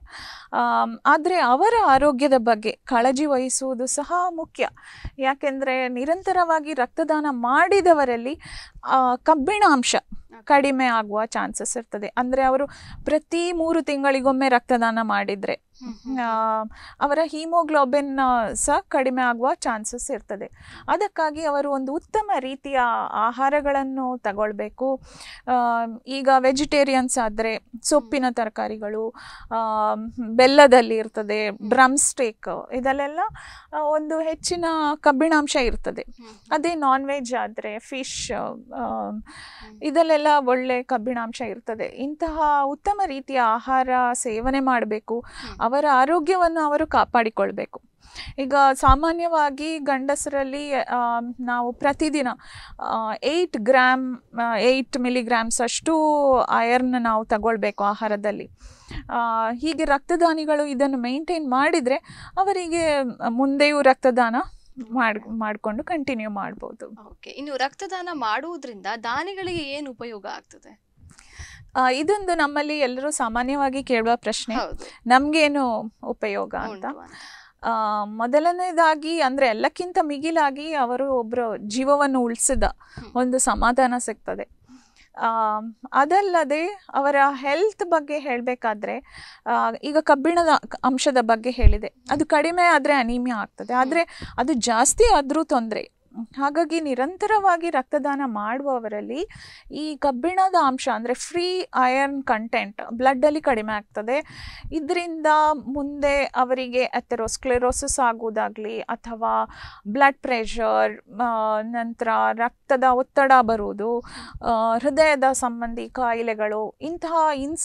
ಆದರೆ ಅವರ ಆರೋಗ್ಯದ ಬಗ್ಗೆ ಕಾಳಜಿ ವಹಿಸುವುದು ಸಹ ಮುಖ್ಯ ಯಾಕೆಂದರೆ ನಿರಂತರವಾಗಿ ರಕ್ತದಾನ ಮಾಡಿದವರಲ್ಲಿ ಕಬ್ಬಿಣಾಂಶ ಕಡಿಮೆ ಆಗುವ ಚಾನ್ಸಸ್ ಇರ್ತದೆ ಅಂದರೆ ಅವರು ಪ್ರತಿ ಮೂರು ತಿಂಗಳಿಗೊಮ್ಮೆ ರಕ್ತದಾನ ಮಾಡಿದರೆ ಅವರ ಹೀಮೋಗ್ಲೋಬಿನ್ ಸಹ ಕಡಿಮೆ ಆಗುವ ಚಾನ್ಸಸ್ ಇರ್ತದೆ ಅದಕ್ಕಾಗಿ ಅವರು ಒಂದು ಉತ್ತಮ ರೀತಿಯ ಆಹಾರಗಳನ್ನು ತಗೊಳ್ಬೇಕು ಈಗ ವೆಜಿಟೇರಿಯನ್ಸ್ ಆದರೆ ಸೊಪ್ಪಿನ ತರಕಾರಿಗಳು ಬೆಲ್ಲದಲ್ಲಿ ಇರ್ತದೆ ಡ್ರಮ್ ಸ್ಟೇಕ್ ಇದಲ್ಲೆಲ್ಲ ಒಂದು ಹೆಚ್ಚಿನ ಕಬ್ಬಿಣಾಂಶ ಇರ್ತದೆ ಅದೇ ನಾನ್ ವೆಜ್ ಆದರೆ ಫಿಶ್ ಇದಲ್ಲೆಲ್ಲ ಒಳ್ಳೆ ಕಬ್ಬಿಣಾಂಶ ಇರ್ತದೆ ಇಂತಹ ಉತ್ತಮ ರೀತಿಯ ಆಹಾರ ಸೇವನೆ ಮಾಡಬೇಕು ಅವರ ಆರೋಗ್ಯವನ್ನು ಅವರು ಕಾಪಾಡಿಕೊಳ್ಬೇಕು ಈಗ ಸಾಮಾನ್ಯವಾಗಿ ಗಂಡಸರಲ್ಲಿ ನಾವು ಪ್ರತಿದಿನ ಏಯ್ಟ್ ಗ್ರಾಮ್ ಏಯ್ಟ್ ಮಿಲಿಗ್ರಾಮ್ಸ್ ಅಷ್ಟು ಅಯರ್ನ ನಾವು ತಗೊಳ್ಬೇಕು ಆಹಾರದಲ್ಲಿ ಹೀಗೆ ರಕ್ತದಾನಿಗಳು ಇದನ್ನು ಮೇಂಟೈನ್ ಮಾಡಿದರೆ ಅವರಿಗೆ ಮುಂದೆಯೂ ರಕ್ತದಾನ ಮಾಡ್ ಮಾಡಿಕೊಂಡು ಕಂಟಿನ್ಯೂ ಮಾಡ್ಬೋದು ಓಕೆ ಇನ್ನು ರಕ್ತದಾನ ಮಾಡುವುದರಿಂದ ದಾನಿಗಳಿಗೆ ಏನು ಉಪಯೋಗ ಆಗ್ತದೆ ಇದೊಂದು ನಮ್ಮಲ್ಲಿ ಎಲ್ಲರೂ ಸಾಮಾನ್ಯವಾಗಿ ಕೇಳುವ ಪ್ರಶ್ನೆ ನಮ್ಗೇನು ಉಪಯೋಗ ಅಂತ ಮೊದಲನೇದಾಗಿ ಅಂದ್ರೆ ಎಲ್ಲಕ್ಕಿಂತ ಮಿಗಿಲಾಗಿ ಅವರು ಒಬ್ಬರು ಜೀವವನ್ನು ಉಳಿಸಿದ ಒಂದು ಸಮಾಧಾನ ಸಿಗ್ತದೆ ಅದಲ್ಲದೆ ಅವರ ಹೆಲ್ತ್ ಬಗ್ಗೆ ಹೇಳಬೇಕಾದ್ರೆ ಈಗ ಕಬ್ಬಿಣದ ಅಂಶದ ಬಗ್ಗೆ ಹೇಳಿದೆ ಅದು ಕಡಿಮೆ ಆದರೆ ಅನೀಮಿಯಾ ಆಗ್ತದೆ ಆದರೆ ಅದು ಜಾಸ್ತಿ ಆದರೂ ತೊಂದರೆ ಹಾಗಾಗಿ ನಿರಂತರವಾಗಿ ರಕ್ತದಾನ ಮಾಡುವವರಲ್ಲಿ ಈ ಕಬ್ಬಿಣದ ಅಂಶ ಅಂದರೆ ಫ್ರೀ ಐರನ್ ಕಂಟೆಂಟ್ ಬ್ಲಡ್ಡಲ್ಲಿ ಕಡಿಮೆ ಆಗ್ತದೆ ಇದರಿಂದ ಮುಂದೆ ಅವರಿಗೆ ಅಥೆರೋಸ್ಕ್ಲೆರೋಸಿಸ್ ಆಗುವುದಾಗಲಿ ಅಥವಾ ಬ್ಲಡ್ ಪ್ರೆಷರ್ ನಂತರ ರಕ್ತದ ಒತ್ತಡ ಬರುವುದು ಹೃದಯದ ಸಂಬಂಧಿ ಕಾಯಿಲೆಗಳು ಇಂತಹ ಇನ್ಸ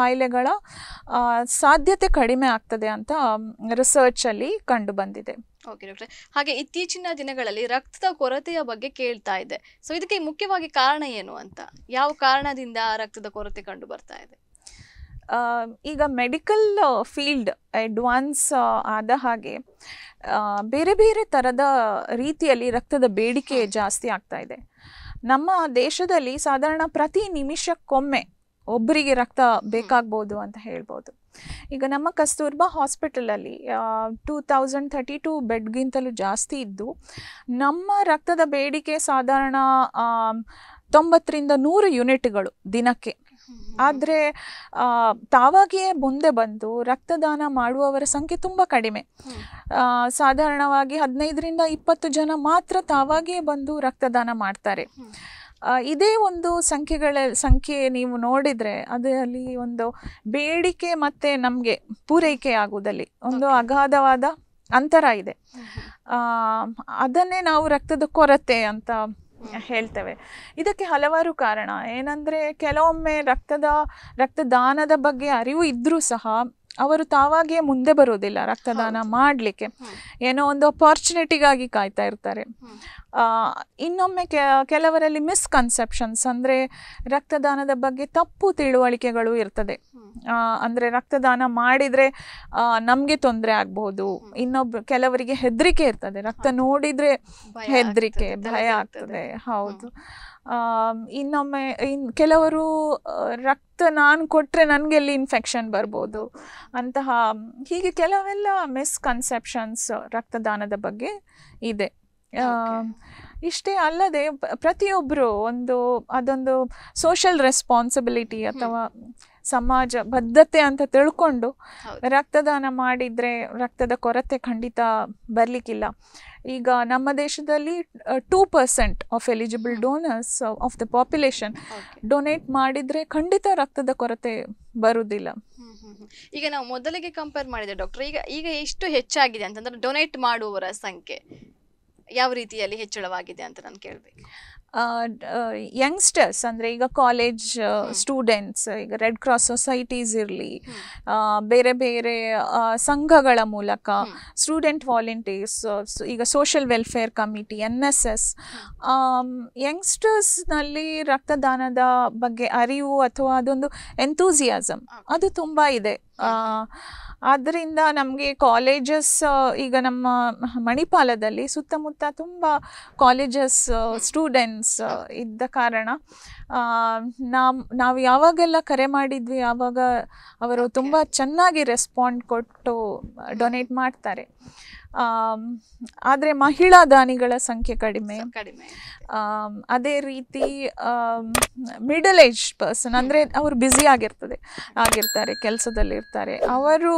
ಕಾಯಿಲೆಗಳ ಸಾಧ್ಯತೆ ಕಡಿಮೆ ಆಗ್ತದೆ ಅಂತ ರಿಸರ್ಚಲ್ಲಿ ಕಂಡು ಬಂದಿದೆ ಓಕೆ ಡಾಕ್ಟರ್ ಹಾಗೆ ಇತ್ತೀಚಿನ ದಿನಗಳಲ್ಲಿ ರಕ್ತದ ಕೊರತೆಯ ಬಗ್ಗೆ ಕೇಳ್ತಾ ಇದೆ ಸೊ ಇದಕ್ಕೆ ಮುಖ್ಯವಾಗಿ ಕಾರಣ ಏನು ಅಂತ ಯಾವ ಕಾರಣದಿಂದ ರಕ್ತದ ಕೊರತೆ ಕಂಡು ಬರ್ತಾ ಇದೆ ಈಗ ಮೆಡಿಕಲ್ ಫೀಲ್ಡ್ ಅಡ್ವಾನ್ಸ್ ಆದ ಹಾಗೆ ಬೇರೆ ಬೇರೆ ಥರದ ರೀತಿಯಲ್ಲಿ ರಕ್ತದ ಬೇಡಿಕೆ ಜಾಸ್ತಿ ಆಗ್ತಾ ಇದೆ ನಮ್ಮ ದೇಶದಲ್ಲಿ ಸಾಧಾರಣ ಪ್ರತಿ ನಿಮಿಷಕ್ಕೊಮ್ಮೆ ಒಬ್ಬರಿಗೆ ರಕ್ತ ಬೇಕಾಗ್ಬೋದು ಅಂತ ಹೇಳ್ಬೋದು ಈಗ ನಮ್ಮ ಕಸ್ತೂರ್ಬಾ ಹಾಸ್ಪಿಟಲಲ್ಲಿ ಟೂ ತೌಸಂಡ್ ಥರ್ಟಿ ಟೂ ಬೆಡ್ಗಿಂತಲೂ ಜಾಸ್ತಿ ಇದ್ದು ನಮ್ಮ ರಕ್ತದ ಬೇಡಿಕೆ ಸಾಧಾರಣ ತೊಂಬತ್ತರಿಂದ ನೂರು ಯೂನಿಟ್ಗಳು ದಿನಕ್ಕೆ ಆದರೆ ತಾವಾಗಿಯೇ ಮುಂದೆ ಬಂದು ರಕ್ತದಾನ ಮಾಡುವವರ ಸಂಖ್ಯೆ ತುಂಬ ಕಡಿಮೆ ಸಾಧಾರಣವಾಗಿ ಹದಿನೈದರಿಂದ ಇಪ್ಪತ್ತು ಜನ ಮಾತ್ರ ತಾವಾಗಿಯೇ ಬಂದು ರಕ್ತದಾನ ಮಾಡ್ತಾರೆ ಇದೇ ಒಂದು ಸಂಖ್ಯೆಗಳ ಸಂಖ್ಯೆ ನೀವು ನೋಡಿದರೆ ಅದರಲ್ಲಿ ಒಂದು ಬೇಡಿಕೆ ಮತ್ತು ನಮಗೆ ಪೂರೈಕೆ ಆಗುವುದಲ್ಲಿ ಒಂದು ಅಗಾಧವಾದ ಅಂತರ ಇದೆ ಅದನ್ನೇ ನಾವು ರಕ್ತದ ಕೊರತೆ ಅಂತ ಹೇಳ್ತೇವೆ ಇದಕ್ಕೆ ಹಲವಾರು ಕಾರಣ ಏನಂದರೆ ಕೆಲವೊಮ್ಮೆ ರಕ್ತದ ರಕ್ತದಾನದ ಬಗ್ಗೆ ಅರಿವು ಇದ್ದರೂ ಸಹ ಅವರು ತಾವಾಗಿಯೇ ಮುಂದೆ ಬರೋದಿಲ್ಲ ರಕ್ತದಾನ ಮಾಡಲಿಕ್ಕೆ ಏನೋ ಒಂದು ಅಪಾರ್ಚುನಿಟಿಗಾಗಿ ಕಾಯ್ತಾ ಇರ್ತಾರೆ ಇನ್ನೊಮ್ಮೆ ಕೆಲವರಲ್ಲಿ ಮಿಸ್ಕನ್ಸೆಪ್ಷನ್ಸ್ ಅಂದರೆ ರಕ್ತದಾನದ ಬಗ್ಗೆ ತಪ್ಪು ತಿಳುವಳಿಕೆಗಳು ಇರ್ತದೆ ಅಂದರೆ ರಕ್ತದಾನ ಮಾಡಿದರೆ ನಮಗೆ ತೊಂದರೆ ಆಗ್ಬೋದು ಇನ್ನೊಬ್ಬ ಕೆಲವರಿಗೆ ಹೆದರಿಕೆ ಇರ್ತದೆ ರಕ್ತ ನೋಡಿದರೆ ಹೆದರಿಕೆ ಭಯ ಆಗ್ತದೆ ಹೌದು ಇನ್ನೊಮ್ಮೆ ಇನ್ ಕೆಲವರು ರಕ್ತ ನಾನು ಕೊಟ್ಟರೆ ಎಲ್ಲಿ ಇನ್ಫೆಕ್ಷನ್ ಬರ್ಬೋದು ಅಂತಹ ಹೀಗೆ ಕೆಲವೆಲ್ಲ ಮಿಸ್ಕನ್ಸೆಪ್ಷನ್ಸ್ ರಕ್ತದಾನದ ಬಗ್ಗೆ ಇದೆ ಇಷ್ಟೇ ಅಲ್ಲದೆ ಪ್ರತಿಯೊಬ್ಬರು ಒಂದು ಅದೊಂದು ಸೋಷಲ್ ರೆಸ್ಪಾನ್ಸಿಬಿಲಿಟಿ ಅಥವಾ ಸಮಾಜ ಬದ್ಧತೆ ಅಂತ ತಿಳ್ಕೊಂಡು ರಕ್ತದಾನ ಮಾಡಿದರೆ ರಕ್ತದ ಕೊರತೆ ಖಂಡಿತ ಬರಲಿಕ್ಕಿಲ್ಲ ಈಗ ನಮ್ಮ ದೇಶದಲ್ಲಿ two percent of eligible donors of the population donate ಮಾಡಿದರೆ ಖಂಡಿತ ರಕ್ತದ ಕೊರತೆ ಬರುವುದಿಲ್ಲ ಈಗ ನಾವು ಮೊದಲಿಗೆ ಕಂಪೇರ್ ಮಾಡಿದೆ ಡಾಕ್ಟರ್ ಈಗ ಈಗ ಎಷ್ಟು ಹೆಚ್ಚಾಗಿದೆ ಅಂತಂದ್ರೆ ಡೊನೇಟ್ ಮಾಡುವವರ ಸಂಖ್ಯೆ ಯಾವ ರೀತಿಯಲ್ಲಿ ಹೆಚ್ಚಳವಾಗಿದೆ ಅಂತ ನಾನು ಕೇಳಬೇಕು ಯಂಗ್ಸ್ಟರ್ಸ್ ಅಂದರೆ ಈಗ ಕಾಲೇಜ್ ಸ್ಟೂಡೆಂಟ್ಸ್ ಈಗ ರೆಡ್ ಕ್ರಾಸ್ ಸೊಸೈಟೀಸ್ ಇರಲಿ ಬೇರೆ ಬೇರೆ ಸಂಘಗಳ ಮೂಲಕ ಸ್ಟೂಡೆಂಟ್ ವಾಲಂಟಿಯರ್ಸ್ ಈಗ social welfare committee N S S ಯಂಗ್ಸ್ಟರ್ಸ್ನಲ್ಲಿ ರಕ್ತದಾನದ ಬಗ್ಗೆ ಅರಿವು ಅಥವಾ ಅದೊಂದು ಎಂತೂಸಿಯಾಸಮ್ ಅದು ತುಂಬ ಇದೆ ಆದ್ದರಿಂದ ನಮಗೆ ಕಾಲೇಜಸ್ ಈಗ ನಮ್ಮ ಮಣಿಪಾಲದಲ್ಲಿ ಸುತ್ತಮುತ್ತ ತುಂಬ ಕಾಲೇಜಸ್ ಸ್ಟೂಡೆಂಟ್ಸ್ ಇದ್ದ ಕಾರಣ ನಾವು ನಾವು ಯಾವಾಗೆಲ್ಲ ಕರೆ ಮಾಡಿದ್ವಿ ಆವಾಗ ಅವರು ತುಂಬ ಚೆನ್ನಾಗಿ ರೆಸ್ಪಾಂಡ್ ಕೊಟ್ಟು ಡೊನೇಟ್ ಮಾಡ್ತಾರೆ ಆದರೆ ಮಹಿಳಾ ದಾನಿಗಳ ಸಂಖ್ಯೆ ಕಡಿಮೆ ಕಡಿಮೆ ಅದೇ ರೀತಿ ಮಿಡಲ್ ಏಜ್ ಪರ್ಸನ್ ಅಂದರೆ ಅವರು ಬ್ಯುಸಿ ಆಗಿರ್ತದೆ ಆಗಿರ್ತಾರೆ ಕೆಲಸದಲ್ಲಿರ್ತಾರೆ ಅವರು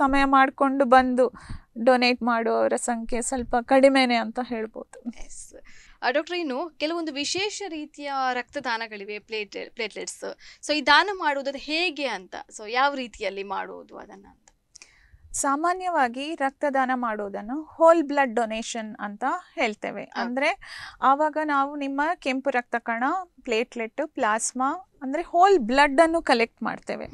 ಸಮಯ ಮಾಡಿಕೊಂಡು ಬಂದು ಡೊನೇಟ್ ಮಾಡುವವರ ಸಂಖ್ಯೆ ಸ್ವಲ್ಪ ಕಡಿಮೆನೆ ಅಂತ ಹೇಳ್ಬೋದು ಡಾಕ್ಟರ್ ಇನ್ನು ಕೆಲವೊಂದು ವಿಶೇಷ ರೀತಿಯ ರಕ್ತದಾನಗಳಿವೆ ಪ್ಲೇಟ್ ಪ್ಲೇಟ್ಲೆಟ್ಸ್ ಸೊ ಈ ದಾನ ಮಾಡುವುದು ಹೇಗೆ ಅಂತ ಸೊ ಯಾವ ರೀತಿಯಲ್ಲಿ ಮಾಡುವುದು ಅದನ್ನು ಸಾಮಾನ್ಯವಾಗಿ ರಕ್ತದಾನ ಮಾಡೋದನ್ನು ಹೋಲ್ ಬ್ಲಡ್ ಡೊನೇಷನ್ ಅಂತ ಹೇಳ್ತೇವೆ ಅಂದರೆ ಆವಾಗ ನಾವು ನಿಮ್ಮ ಕೆಂಪು ರಕ್ತ ಕಣ ಪ್ಲೇಟ್ಲೆಟ್ ಪ್ಲಾಸ್ಮಾ ಅಂದರೆ ಹೋಲ್ ಬ್ಲಡ್ಡನ್ನು ಕಲೆಕ್ಟ್ ಮಾಡ್ತೇವೆ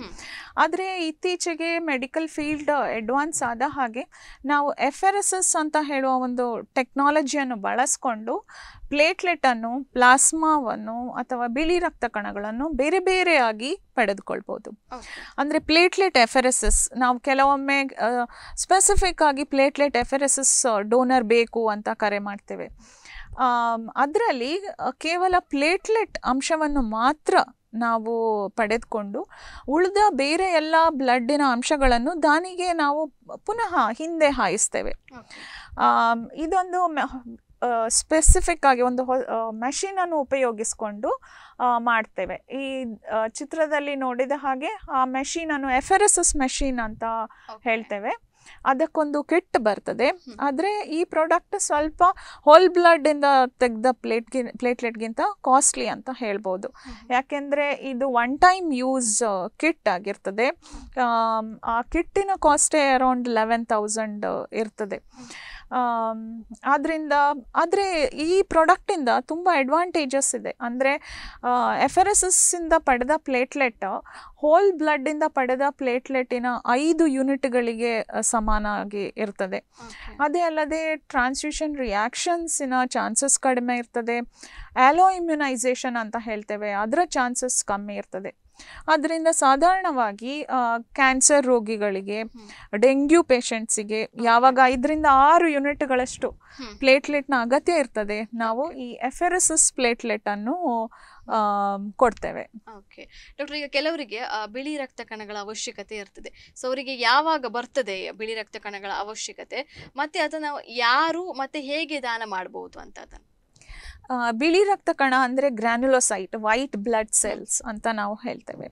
ಆದರೆ ಇತ್ತೀಚೆಗೆ ಮೆಡಿಕಲ್ ಫೀಲ್ಡ್ ಅಡ್ವಾನ್ಸ್ ಆದ ಹಾಗೆ ನಾವು ಎಫ್ ಆರ್ ಎಸ್ ಎಸ್ ಅಂತ ಹೇಳುವ ಒಂದು ಟೆಕ್ನಾಲಜಿಯನ್ನು ಬಳಸಿಕೊಂಡು ಪ್ಲೇಟ್ಲೆಟನ್ನು ಪ್ಲಾಸ್ಮಾವನ್ನು ಅಥವಾ ಬಿಳಿ ರಕ್ತ ಕಣಗಳನ್ನು ಬೇರೆ ಬೇರೆಯಾಗಿ ಪಡೆದುಕೊಳ್ಬೋದು ಅಂದರೆ platelet F R S S ನಾವು ಕೆಲವೊಮ್ಮೆ ಸ್ಪೆಸಿಫಿಕ್ ಆಗಿ platelet F R S S donor ಬೇಕು ಅಂತ ಕರೆ ಮಾಡ್ತೇವೆ ಅದರಲ್ಲಿ ಕೇವಲ ಪ್ಲೇಟ್ಲೆಟ್ ಅಂಶವನ್ನು ಮಾತ್ರ ನಾವು ಪಡೆದುಕೊಂಡು ಉಳಿದ ಬೇರೆ ಎಲ್ಲ ಬ್ಲಡ್ಡಿನ ಅಂಶಗಳನ್ನು ದಾನಿಗೆ ನಾವು ಪುನಃ ಹಿಂದೆ ಹಾಯಿಸ್ತೇವೆ ಇದೊಂದು ಸ್ಪೆಸಿಫಿಕ್ ಆಗಿ ಒಂದು ಮೆಷಿನನ್ನು ಉಪಯೋಗಿಸಿಕೊಂಡು ಮಾಡ್ತೇವೆ ಈ ಚಿತ್ರದಲ್ಲಿ ನೋಡಿದ ಹಾಗೆ ಆ ಮೆಷಿನನ್ನು ಎಫೆರಸಸ್ ಮೆಷಿನ್ ಅಂತ ಹೇಳ್ತೇವೆ ಅದಕ್ಕೊಂದು ಕಿಟ್ ಬರ್ತದೆ ಆದರೆ ಈ ಪ್ರಾಡಕ್ಟ್ ಸ್ವಲ್ಪ ಹೋಲ್ ಬ್ಲಡ್ಡಿಂದ ತೆಗೆದ ಪ್ಲೇಟ್ಗಿ ಪ್ಲೇಟ್ಲೆಟ್ಗಿಂತ ಕಾಸ್ಟ್ಲಿ ಅಂತ ಹೇಳ್ಬೋದು ಯಾಕೆಂದರೆ ಇದು ಒನ್ ಟೈಮ್ ಯೂಸ್ ಕಿಟ್ ಆಗಿರ್ತದೆ ಆ ಕಿಟ್ಟಿನ ಕಾಸ್ಟೇ ಅರೌಂಡ್ ಲೆವೆನ್ ತೌಸಂಡ್ ಇರ್ತದೆ ಆದ್ದರಿಂದ ಆದರೆ ಈ ಪ್ರಾಡಕ್ಟಿಂದ ತುಂಬ ಅಡ್ವಾಂಟೇಜಸ್ ಇದೆ ಅಂದರೆ ಎಫ್ ಪಡೆದ ಪ್ಲೇಟ್ಲೆಟ್ ಹೋಲ್ ಬ್ಲಡ್ಡಿಂದ ಪಡೆದ ಪ್ಲೇಟ್ಲೆಟಿನ ಐದು ಯೂನಿಟ್ಗಳಿಗೆ ಸಮಾನಾಗಿ ಇರ್ತದೆ ಅದೇ ಅಲ್ಲದೆ ಟ್ರಾನ್ಸ್ಮಿಷನ್ ರಿಯಾಕ್ಷನ್ಸಿನ ಚಾನ್ಸಸ್ ಕಡಿಮೆ ಇರ್ತದೆ ಆ್ಯಲೋ ಇಮ್ಯುನೈಸೇಷನ್ ಅಂತ ಹೇಳ್ತೇವೆ ಅದರ ಚಾನ್ಸಸ್ ಕಮ್ಮಿ ಇರ್ತದೆ ಆದ್ದರಿಂದ ಸಾಧಾರಣವಾಗಿ ಕ್ಯಾನ್ಸರ್ ರೋಗಿಗಳಿಗೆ ಡೆಂಗ್ಯೂ ಪೇಷಂಟ್ಸಿಗೆ ಯಾವಾಗ ಐದರಿಂದ ಆರು ಯೂನಿಟ್ಗಳಷ್ಟು ಪ್ಲೇಟ್ಲೆಟ್ನ ಅಗತ್ಯ ಇರ್ತದೆ ನಾವು ಈ ಎಫೆರಸಿಸ್ ಅನ್ನು ಕೊಡ್ತೇವೆ ಓಕೆ ಡಾಕ್ಟರ್ ಈಗ ಕೆಲವರಿಗೆ ಬಿಳಿ ರಕ್ತ ಕಣಗಳ ಅವಶ್ಯಕತೆ ಇರ್ತದೆ ಸೊ ಅವರಿಗೆ ಯಾವಾಗ ಬರ್ತದೆ ಬಿಳಿ ರಕ್ತ ಕಣಗಳ ಅವಶ್ಯಕತೆ ಮತ್ತೆ ಅದನ್ನು ಯಾರು ಮತ್ತೆ ಹೇಗೆ ದಾನ ಮಾಡಬಹುದು ಅಂತ ಅದನ್ನು ಬಿಳಿ ರಕ್ತ ಕಣ ಅಂದರೆ ಗ್ರ್ಯಾನ್ಯುಲೋಸೈಟ್ ವೈಟ್ ಬ್ಲಡ್ ಸೆಲ್ಸ್ ಅಂತ ನಾವು ಹೇಳ್ತೇವೆ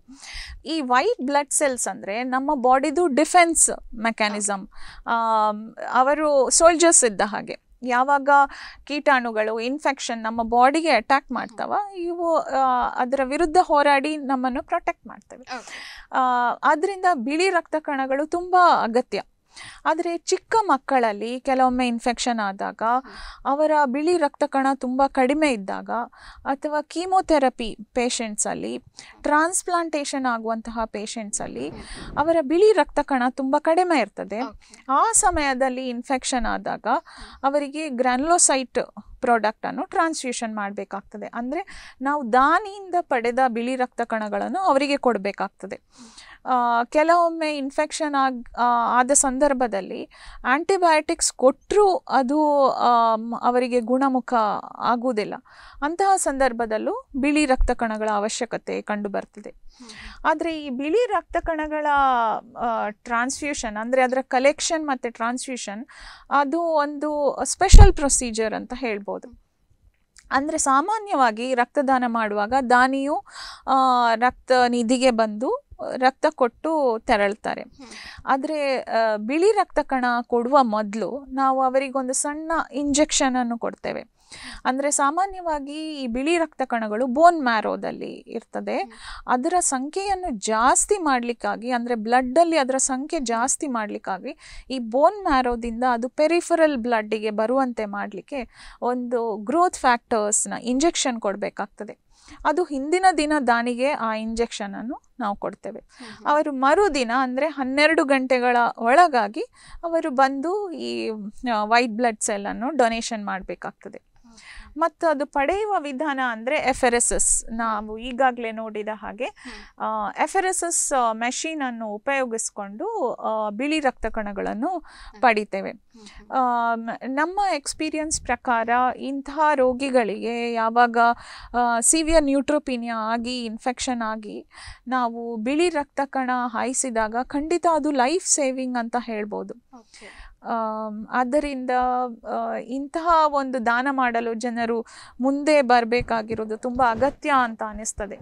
ಈ ವೈಟ್ ಬ್ಲಡ್ ಸೆಲ್ಸ್ ಅಂದರೆ ನಮ್ಮ ಬಾಡಿದು ಡಿಫೆನ್ಸ್ ಮೆಕ್ಯಾನಿಸಮ್ ಅವರು ಸೋಲ್ಜರ್ಸ್ ಇದ್ದ ಹಾಗೆ ಯಾವಾಗ ಕೀಟಾಣುಗಳು ಇನ್ಫೆಕ್ಷನ್ ನಮ್ಮ ಬಾಡಿಗೆ ಅಟ್ಯಾಕ್ ಮಾಡ್ತಾವ ಇವು ಅದರ ವಿರುದ್ಧ ಹೋರಾಡಿ ನಮ್ಮನ್ನು ಪ್ರೊಟೆಕ್ಟ್ ಮಾಡ್ತವೆ ಆದ್ದರಿಂದ ಬಿಳಿ ರಕ್ತ ಕಣಗಳು ತುಂಬ ಅಗತ್ಯ ಆದರೆ ಚಿಕ್ಕ ಮಕ್ಕಳಲ್ಲಿ ಕೆಲವೊಮ್ಮೆ ಇನ್ಫೆಕ್ಷನ್ ಆದಾಗ ಅವರ ಬಿಳಿ ರಕ್ತ ಕಣ ತುಂಬ ಕಡಿಮೆ ಇದ್ದಾಗ ಅಥವಾ ಕೀಮೋಥೆರಪಿ ಪೇಷೆಂಟ್ಸಲ್ಲಿ ಟ್ರಾನ್ಸ್ಪ್ಲಾಂಟೇಷನ್ ಆಗುವಂತಹ ಪೇಷೆಂಟ್ಸಲ್ಲಿ ಅವರ ಬಿಳಿ ರಕ್ತ ಕಣ ತುಂಬ ಕಡಿಮೆ ಇರ್ತದೆ ಆ ಸಮಯದಲ್ಲಿ ಇನ್ಫೆಕ್ಷನ್ ಆದಾಗ ಅವರಿಗೆ ಗ್ರ್ಯಾನ್ಲೋಸೈಟ್ ಪ್ರಾಡಕ್ಟನ್ನು ಟ್ರಾನ್ಸ್ಫ್ಯೂಷನ್ ಮಾಡಬೇಕಾಗ್ತದೆ ಅಂದರೆ ನಾವು ದಾನಿಯಿಂದ ಪಡೆದ ಬಿಳಿ ರಕ್ತ ಕಣಗಳನ್ನು ಅವರಿಗೆ ಕೊಡಬೇಕಾಗ್ತದೆ ಕೆಲವೊಮ್ಮೆ ಇನ್ಫೆಕ್ಷನ್ ಆಗ ಆದ ಸಂದರ್ಭದಲ್ಲಿ ಆ್ಯಂಟಿಬಯೋಟಿಕ್ಸ್ ಕೊಟ್ಟರೂ ಅದು ಅವರಿಗೆ ಗುಣಮುಖ ಆಗುವುದಿಲ್ಲ ಅಂತಹ ಸಂದರ್ಭದಲ್ಲೂ ಬಿಳಿ ರಕ್ತ ಕಣಗಳ ಅವಶ್ಯಕತೆ ಕಂಡುಬರ್ತದೆ ಆದರೆ ಈ ಬಿಳಿ ರಕ್ತ ಕಣಗಳ ಟ್ರಾನ್ಸ್ಫ್ಯೂಷನ್ ಅಂದರೆ ಅದರ ಕಲೆಕ್ಷನ್ ಮತ್ತು ಟ್ರಾನ್ಸ್ಫ್ಯೂಷನ್ ಅದು ಒಂದು ಸ್ಪೆಷಲ್ ಪ್ರೊಸೀಜರ್ ಅಂತ ಹೇಳ್ಬೋದು ಅಂದರೆ ಸಾಮಾನ್ಯವಾಗಿ ರಕ್ತದಾನ ಮಾಡುವಾಗ ದಾನಿಯು ರಕ್ತ ನಿಧಿಗೆ ಬಂದು ರಕ್ತ ಕೊಟ್ಟು ತೆರಳ್ತಾರೆ ಆದರೆ ಬಿಳಿ ರಕ್ತ ಕಣ ಕೊಡುವ ಮೊದಲು ನಾವು ಅವರಿಗೊಂದು ಸಣ್ಣ ಇಂಜೆಕ್ಷನನ್ನು ಕೊಡ್ತೇವೆ ಅಂದರೆ ಸಾಮಾನ್ಯವಾಗಿ ಈ ಬಿಳಿ ರಕ್ತ ಕಣಗಳು ಬೋನ್ ಮ್ಯಾರೋದಲ್ಲಿ ಇರ್ತದೆ ಅದರ ಸಂಖ್ಯೆಯನ್ನು ಜಾಸ್ತಿ ಮಾಡಲಿಕ್ಕಾಗಿ ಅಂದರೆ ಬ್ಲಡ್ಡಲ್ಲಿ ಅದರ ಸಂಖ್ಯೆ ಜಾಸ್ತಿ ಮಾಡಲಿಕ್ಕಾಗಿ ಈ ಬೋನ್ ಮ್ಯಾರೋದಿಂದ ಅದು ಪೆರಿಫರಲ್ ಬ್ಲಡ್ಡಿಗೆ ಬರುವಂತೆ ಮಾಡಲಿಕ್ಕೆ ಒಂದು ಗ್ರೋತ್ ಫ್ಯಾಕ್ಟರ್ಸ್ನ ಇಂಜೆಕ್ಷನ್ ಕೊಡಬೇಕಾಗ್ತದೆ ಅದು ಹಿಂದಿನ ದಿನ ದಾನಿಗೆ ಆ ಇಂಜೆಕ್ಷನನ್ನು ನಾವು ಕೊಡ್ತೇವೆ ಅವರು ಮರುದಿನ ಅಂದರೆ ಹನ್ನೆರಡು ಗಂಟೆಗಳ ಒಳಗಾಗಿ ಅವರು ಬಂದು ಈ ವೈಟ್ ಬ್ಲಡ್ ಸೆಲ್ಲನ್ನು ಡೊನೇಷನ್ ಮಾಡಬೇಕಾಗ್ತದೆ ಮತ್ತು ಅದು ಪಡೆಯುವ ವಿಧಾನ ಅಂದರೆ ಎಫೆರೆಸಸ್ ನಾವು ಈಗಾಗಲೇ ನೋಡಿದ ಹಾಗೆ ಎಫೆರೆಸಸ್ ಮೆಷೀನನ್ನು ಉಪಯೋಗಿಸ್ಕೊಂಡು ಬಿಳಿ ರಕ್ತ ಕಣಗಳನ್ನು ಪಡಿತೇವೆ ನಮ್ಮ ಎಕ್ಸ್ಪೀರಿಯನ್ಸ್ ಪ್ರಕಾರ ಇಂತಹ ರೋಗಿಗಳಿಗೆ ಯಾವಾಗ ಸಿವಿಯರ್ ನ್ಯೂಟ್ರೋಪಿನಿಯಾ ಆಗಿ ಇನ್ಫೆಕ್ಷನ್ ಆಗಿ ನಾವು ಬಿಳಿ ರಕ್ತ ಕಣ ಹಾಯಿಸಿದಾಗ ಖಂಡಿತ ಅದು ಲೈಫ್ ಸೇವಿಂಗ್ ಅಂತ ಹೇಳ್ಬೋದು ಆದ್ದರಿಂದ ಇಂತಹ ಒಂದು ದಾನ ಮಾಡಲು ಜನರು ಮುಂದೆ ಬರಬೇಕಾಗಿರೋದು ತುಂಬ ಅಗತ್ಯ ಅಂತ ಅನ್ನಿಸ್ತದೆ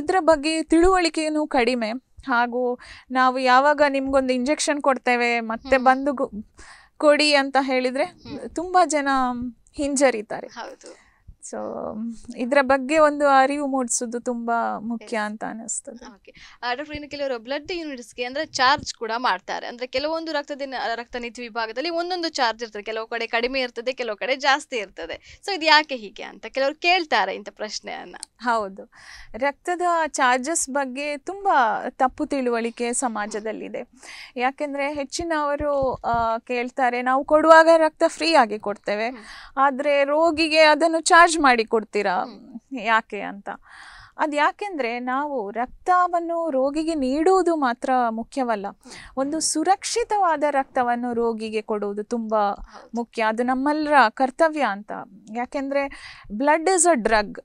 ಇದರ ಬಗ್ಗೆ ತಿಳುವಳಿಕೆಯೂ ಕಡಿಮೆ ಹಾಗೂ ನಾವು ಯಾವಾಗ ನಿಮಗೊಂದು ಇಂಜೆಕ್ಷನ್ ಕೊಡ್ತೇವೆ ಮತ್ತೆ ಬಂದು ಕೊಡಿ ಅಂತ ಹೇಳಿದರೆ ತುಂಬ ಜನ ಹಿಂಜರಿತಾರೆ ಸೊ ಇದರ ಬಗ್ಗೆ ಒಂದು ಅರಿವು ಮೂಡಿಸೋದು ತುಂಬಾ ಮುಖ್ಯ ಅಂತ ಅನಿಸ್ತದೆ ಕೆಲವರು ಬ್ಲಡ್ ಯೂನಿಟ್ಸ್ಗೆ ಅಂದ್ರೆ ಚಾರ್ಜ್ ಕೂಡ ಮಾಡ್ತಾರೆ ಅಂದ್ರೆ ಕೆಲವೊಂದು ರಕ್ತದ ರಕ್ತನೀತಿ ವಿಭಾಗದಲ್ಲಿ ಒಂದೊಂದು ಚಾರ್ಜ್ ಇರ್ತದೆ ಕೆಲವು ಕಡೆ ಕಡಿಮೆ ಇರ್ತದೆ ಕೆಲವು ಕಡೆ ಜಾಸ್ತಿ ಇರ್ತದೆ ಸೊ ಇದು ಯಾಕೆ ಹೀಗೆ ಅಂತ ಕೆಲವರು ಕೇಳ್ತಾರೆ ಇಂಥ ಪ್ರಶ್ನೆಯನ್ನ ಹೌದು ರಕ್ತದ ಚಾರ್ಜಸ್ ಬಗ್ಗೆ ತುಂಬಾ ತಪ್ಪು ತಿಳುವಳಿಕೆ ಸಮಾಜದಲ್ಲಿದೆ ಯಾಕೆಂದ್ರೆ ಹೆಚ್ಚಿನವರು ಕೇಳ್ತಾರೆ ನಾವು ಕೊಡುವಾಗ ರಕ್ತ ಫ್ರೀ ಆಗಿ ಕೊಡ್ತೇವೆ ಆದರೆ ರೋಗಿಗೆ ಅದನ್ನು ಚಾರ್ಜ್ ಮಾಡಿ ಕೊಡ್ತೀರಾ ಯಾಕೆ ಅಂತ ಅದು ಯಾಕೆಂದರೆ ನಾವು ರಕ್ತವನ್ನು ರೋಗಿಗೆ ನೀಡುವುದು ಮಾತ್ರ ಮುಖ್ಯವಲ್ಲ ಒಂದು ಸುರಕ್ಷಿತವಾದ ರಕ್ತವನ್ನು ರೋಗಿಗೆ ಕೊಡುವುದು ತುಂಬ ಮುಖ್ಯ ಅದು ನಮ್ಮೆಲ್ಲರ ಕರ್ತವ್ಯ ಅಂತ ಯಾಕೆಂದರೆ ಬ್ಲಡ್ ಇಸ್ ಅ ಡ್ರಗ್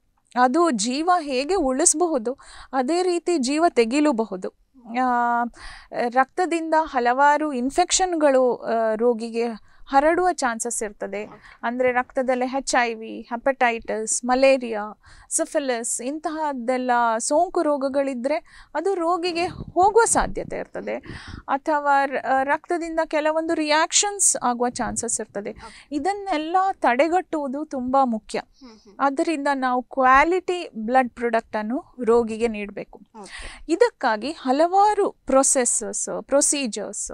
ಅದು ಜೀವ ಹೇಗೆ ಉಳಿಸಬಹುದು ಅದೇ ರೀತಿ ಜೀವ ತೆಗಿಲೂಬಹುದು ರಕ್ತದಿಂದ ಹಲವಾರು ಇನ್ಫೆಕ್ಷನ್ಗಳು ರೋಗಿಗೆ ಹರಡುವ ಚಾನ್ಸಸ್ ಇರ್ತದೆ ಅಂದರೆ ರಕ್ತದಲ್ಲಿ H I V hepatitis malaria syphilis ಇಂತಹದ್ದೆಲ್ಲ ಸೋಂಕು ರೋಗಗಳಿದ್ದರೆ ಅದು ರೋಗಿಗೆ ಹೋಗುವ ಸಾಧ್ಯತೆ ಇರ್ತದೆ ಅಥವಾ ರಕ್ತದಿಂದ ಕೆಲವೊಂದು ರಿಯಾಕ್ಷನ್ಸ್ ಆಗುವ ಚಾನ್ಸಸ್ ಇರ್ತದೆ ಇದನ್ನೆಲ್ಲ ತಡೆಗಟ್ಟುವುದು ತುಂಬ ಮುಖ್ಯ ಆದ್ದರಿಂದ ನಾವು ಕ್ವಾಲಿಟಿ ಬ್ಲಡ್ ಪ್ರೊಡಕ್ಟನ್ನು ರೋಗಿಗೆ ನೀಡಬೇಕು ಇದಕ್ಕಾಗಿ ಹಲವಾರು ಪ್ರೊಸೆಸಸ್ ಪ್ರೊಸೀಜರ್ಸ್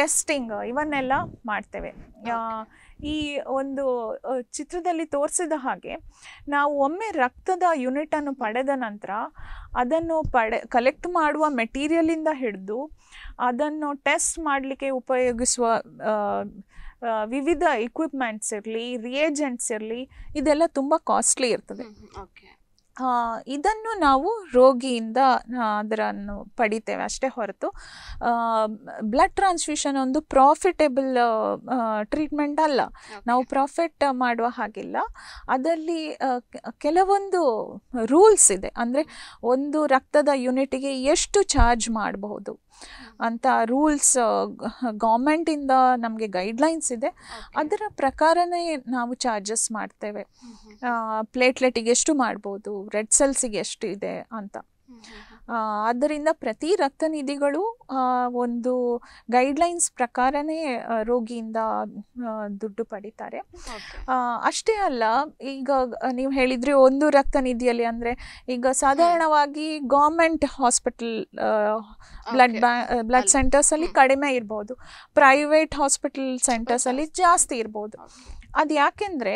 ಟೆಸ್ಟಿಂಗ್ ಇವನ್ನೆಲ್ಲ ಮಾಡ್ತೇವೆ ಈ ಒಂದು ಚಿತ್ರದಲ್ಲಿ ತೋರಿಸಿದ ಹಾಗೆ ನಾವು ಒಮ್ಮೆ ರಕ್ತದ ಯೂನಿಟ್ ಪಡೆದ ನಂತರ ಅದನ್ನು ಪಡೆ ಕಲೆಕ್ಟ್ ಮಾಡುವ ಮೆಟೀರಿಯಲಿಂದ ಹಿಡಿದು ಅದನ್ನು ಟೆಸ್ಟ್ ಮಾಡಲಿಕ್ಕೆ ಉಪಯೋಗಿಸುವ ವಿವಿಧ ಇಕ್ವಿಪ್ಮೆಂಟ್ಸ್ ಇರಲಿ ರಿಯೇಜೆಂಟ್ಸ್ ಇರಲಿ ಇದೆಲ್ಲ ತುಂಬ ಕಾಸ್ಟ್ಲಿ ಇರ್ತದೆ ಓಕೆ ಇದನ್ನು ನಾವು ರೋಗಿಯಿಂದ ಅದರನ್ನು ಪಡಿತೇವೆ ಅಷ್ಟೇ ಹೊರತು ಬ್ಲಡ್ ಟ್ರಾನ್ಸ್ಫ್ಯೂಷನ್ ಒಂದು ಪ್ರಾಫಿಟೇಬಲ್ ಟ್ರೀಟ್ಮೆಂಟ್ ಅಲ್ಲ ನಾವು ಪ್ರಾಫಿಟ್ ಮಾಡುವ ಹಾಗಿಲ್ಲ ಅದರಲ್ಲಿ ಕೆಲವೊಂದು ರೂಲ್ಸ್ ಇದೆ ಅಂದರೆ ಒಂದು ರಕ್ತದ ಯೂನಿಟಿಗೆ ಎಷ್ಟು ಚಾರ್ಜ್ ಮಾಡಬಹುದು ಅಂತ ರೂಲ್ಸ್ ಗೌರ್ಮೆಂಟಿಂದ ನಮಗೆ ಗೈಡ್ಲೈನ್ಸ್ ಇದೆ ಅದರ ಪ್ರಕಾರನೇ ನಾವು ಚಾರ್ಜಸ್ ಮಾಡ್ತೇವೆ ಪ್ಲೇಟ್ಲೆಟಿಗೆ ಎಷ್ಟು ಮಾಡ್ಬೋದು ರೆಡ್ ಸೆಲ್ಸಿಗೆ ಎಷ್ಟು ಇದೆ ಅಂತ ಆದ್ದರಿಂದ ಪ್ರತಿ ರಕ್ತನಿಧಿಗಳು ಒಂದು ಗೈಡ್ಲೈನ್ಸ್ ಪ್ರಕಾರನೇ ರೋಗಿಯಿಂದ ದುಡ್ಡು ಪಡಿತಾರೆ ಅಷ್ಟೇ ಅಲ್ಲ ಈಗ ನೀವು ಹೇಳಿದರೆ ಒಂದು ನಿಧಿಯಲ್ಲಿ ಅಂದರೆ ಈಗ ಸಾಧಾರಣವಾಗಿ ಗೌರ್ಮೆಂಟ್ ಹಾಸ್ಪಿಟಲ್ ಬ್ಲಡ್ ಬ್ಯಾ ಬ್ಲಡ್ ಸೆಂಟರ್ಸಲ್ಲಿ ಕಡಿಮೆ ಇರ್ಬೋದು ಪ್ರೈವೇಟ್ ಹಾಸ್ಪಿಟಲ್ ಸೆಂಟರ್ಸಲ್ಲಿ ಜಾಸ್ತಿ ಇರ್ಬೋದು ಅದು ಯಾಕೆಂದರೆ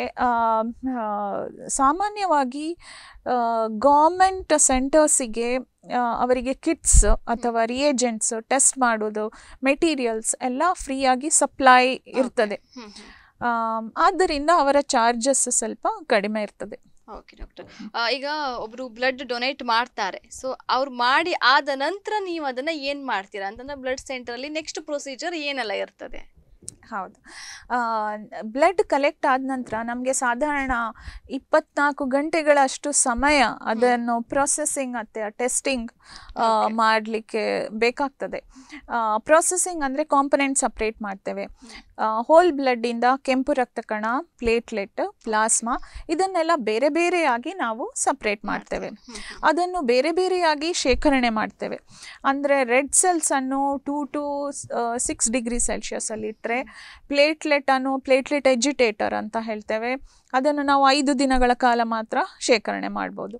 ಸಾಮಾನ್ಯವಾಗಿ ಗೌರ್ಮೆಂಟ್ ಸೆಂಟರ್ಸಿಗೆ ಅವರಿಗೆ ಕಿಟ್ಸ್ ಅಥವಾ ರಿಯೇಜೆಂಟ್ಸ್ ಟೆಸ್ಟ್ ಮಾಡೋದು ಮೆಟೀರಿಯಲ್ಸ್ ಎಲ್ಲ ಫ್ರೀಯಾಗಿ ಸಪ್ಲೈ ಇರ್ತದೆ ಆದ್ದರಿಂದ ಅವರ ಚಾರ್ಜಸ್ ಸ್ವಲ್ಪ ಕಡಿಮೆ ಇರ್ತದೆ ಓಕೆ ಡಾಕ್ಟರ್ ಈಗ ಒಬ್ಬರು ಬ್ಲಡ್ ಡೊನೇಟ್ ಮಾಡ್ತಾರೆ ಸೊ ಅವ್ರು ಮಾಡಿ ಆದ ನಂತರ ನೀವು ಅದನ್ನು ಏನು ಮಾಡ್ತೀರಾ ಅಂತಂದ್ರೆ ಬ್ಲಡ್ ಸೆಂಟರಲ್ಲಿ ನೆಕ್ಸ್ಟ್ ಪ್ರೊಸೀಜರ್ ಏನೆಲ್ಲ ಇರ್ತದೆ ಹೌದು ಬ್ಲಡ್ ಕಲೆಕ್ಟ್ ಆದ ನಂತರ ನಮಗೆ ಸಾಧಾರಣ ಇಪ್ಪತ್ನಾಲ್ಕು ಗಂಟೆಗಳಷ್ಟು ಸಮಯ ಅದನ್ನು ಪ್ರೊಸೆಸಿಂಗ್ ಮತ್ತು ಟೆಸ್ಟಿಂಗ್ ಮಾಡಲಿಕ್ಕೆ ಬೇಕಾಗ್ತದೆ ಪ್ರೊಸೆಸಿಂಗ್ ಅಂದರೆ ಕಾಂಪನೆಂಟ್ ಸಪ್ರೇಟ್ ಮಾಡ್ತೇವೆ ಹೋಲ್ ಬ್ಲಡ್ಡಿಂದ ಕೆಂಪು ರಕ್ತ ಕಣ ಪ್ಲೇಟ್ಲೆಟ್ ಪ್ಲಾಸ್ಮಾ ಇದನ್ನೆಲ್ಲ ಬೇರೆ ಬೇರೆಯಾಗಿ ನಾವು ಸಪ್ರೇಟ್ ಮಾಡ್ತೇವೆ ಅದನ್ನು ಬೇರೆ ಬೇರೆಯಾಗಿ ಶೇಖರಣೆ ಮಾಡ್ತೇವೆ ಅಂದರೆ ರೆಡ್ ಸೆಲ್ಸನ್ನು ಟೂ ಟು ಸಿಕ್ಸ್ ಡಿಗ್ರಿ ಸೆಲ್ಷಿಯಸಲ್ಲಿ ಇಟ್ಟರೆ ಅನ್ನು ಪ್ಲೇಟ್ಲೆಟ್ ಎಜಿಟೇಟರ್ ಅಂತ ಹೇಳ್ತೇವೆ ಅದನ್ನು ನಾವು ಐದು ದಿನಗಳ ಕಾಲ ಮಾತ್ರ ಶೇಖರಣೆ ಮಾಡ್ಬೋದು